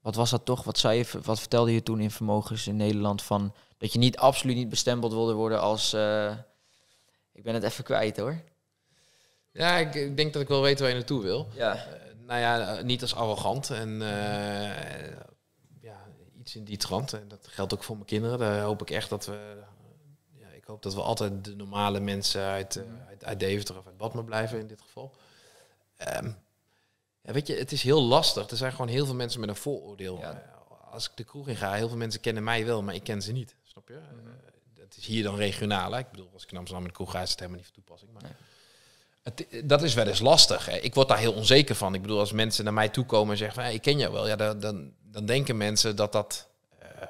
wat was dat toch? Wat, zei je, wat vertelde je toen in Vermogens in Nederland van dat je niet absoluut niet bestempeld wilde worden als. ik ben het even kwijt hoor. Ja, ik, ik, denk dat ik wel weet waar je naartoe wil. Ja. nou ja, niet als arrogant en iets in die trant. En dat geldt ook voor mijn kinderen. Daar hoop ik echt dat we. Ja, ik hoop dat we altijd de normale mensen uit, eh, uit, uit, Deventer of uit Badme blijven in dit geval. Ehm, ja, weet je, het is heel lastig. Er zijn gewoon heel veel mensen met een vooroordeel. Ja. Eh, als ik de kroeg in ga, heel veel mensen kennen mij wel, maar ik ken ze niet. Snap je? Eh, mhm. dat is hier dan regionaal. Hè? Ik bedoel, als ik namens Amsterdam in de kroeg ga, is het helemaal niet van toepassing. Maar... Het, dat is wel eens lastig. Hè. Ik word daar heel onzeker van. Ik bedoel, als mensen naar mij toe komen en zeggen van, ik ken jou wel, ja, dan, dan, dan denken mensen dat dat. Eh,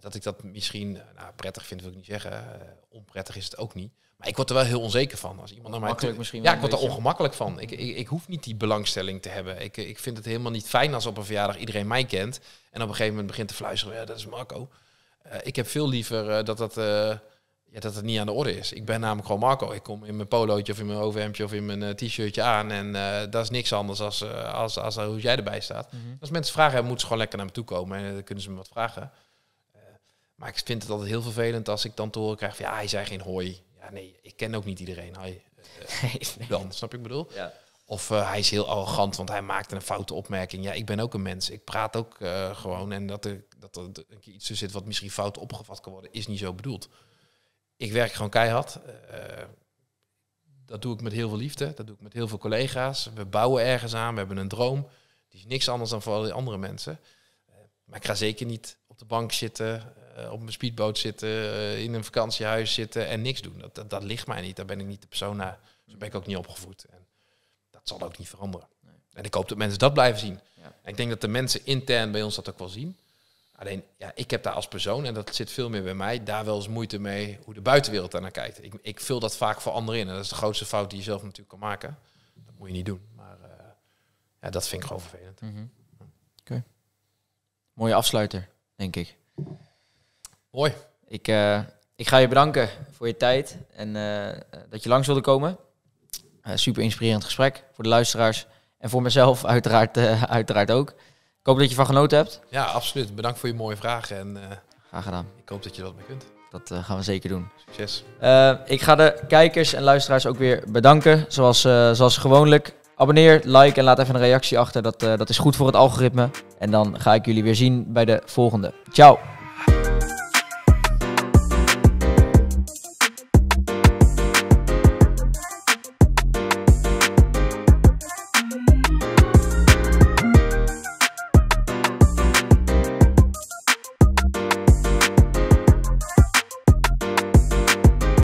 dat ik dat misschien eh, nou, prettig vind, wil ik niet zeggen. Eh, onprettig is het ook niet. Maar ik word er wel heel onzeker van. Als iemand naar mij toe... misschien ja, ik word er ongemakkelijk van. Ik, ik, ik, hoef niet die belangstelling te hebben. Ik, ik vind het helemaal niet fijn als op een verjaardag iedereen mij kent. En op een gegeven moment begint te fluisteren: ja, dat is Marco. ik heb veel liever dat dat ja, dat het niet aan de orde is. Ik ben namelijk gewoon Marco. Ik kom in mijn polootje of in mijn overhemdje of in mijn eh, t-shirtje aan. En eh, dat is niks anders eh, als, als, als, hoe jij erbij staat. Mhm. Als mensen vragen hebben, moeten ze gewoon lekker naar me toe komen. En dan kunnen ze me wat vragen. maar ik vind het altijd heel vervelend als ik dan te horen krijg van... Ja, hij zei geen hoi. Ja, nee, ik ken ook niet iedereen. Hij, Dan, snap ik bedoel? Ja. Of hij is heel arrogant, want hij maakte een foute opmerking. Ja, ik ben ook een mens. Ik praat ook gewoon. En dat er, dat er een keer iets tussen zit wat misschien fout opgevat kan worden, is niet zo bedoeld ik werk gewoon keihard. Eh, dat doe ik met heel veel liefde. Dat doe ik met heel veel collega's. We bouwen ergens aan. We hebben een droom. Die is niks anders dan voor al die andere mensen. Eh, maar ik ga zeker niet op de bank zitten, eh, op mijn speedboot zitten, in een vakantiehuis zitten en niks doen. Dat, dat, ligt mij niet. Daar ben ik niet de persoon naar. Zo ben ik ook niet opgevoed. En dat zal ook niet veranderen. Nee. En ik hoop dat mensen dat blijven zien. ik denk dat de mensen intern bij ons dat ook wel zien. Alleen, ja, ik heb daar als persoon, en dat zit veel meer bij mij, daar wel eens moeite mee hoe de buitenwereld daarnaar kijkt. Ik, ik vul dat vaak voor anderen in. En dat is de grootste fout die je zelf natuurlijk kan maken. Dat moet je niet doen. Maar eh, ja, dat vind ik gewoon vervelend. Mhm. Oké. Mooie afsluiter, denk ik. Mooi. Ik, eh, ik ga je bedanken voor je tijd en eh, dat je langs wilde komen. super inspirerend gesprek voor de luisteraars. En voor mezelf uiteraard, uiteraard ook. Ik hoop dat je van genoten hebt. Ja, absoluut. Bedankt voor je mooie vragen. En, eh, Graag gedaan. Ik hoop dat je er wat mee kunt. Dat eh, gaan we zeker doen. Succes. Eh, ik ga de kijkers en luisteraars ook weer bedanken. Zoals, zoals gewoonlijk. Abonneer, like en laat even een reactie achter. Dat, dat is goed voor het algoritme. En dan ga ik jullie weer zien bij de volgende. Ciao.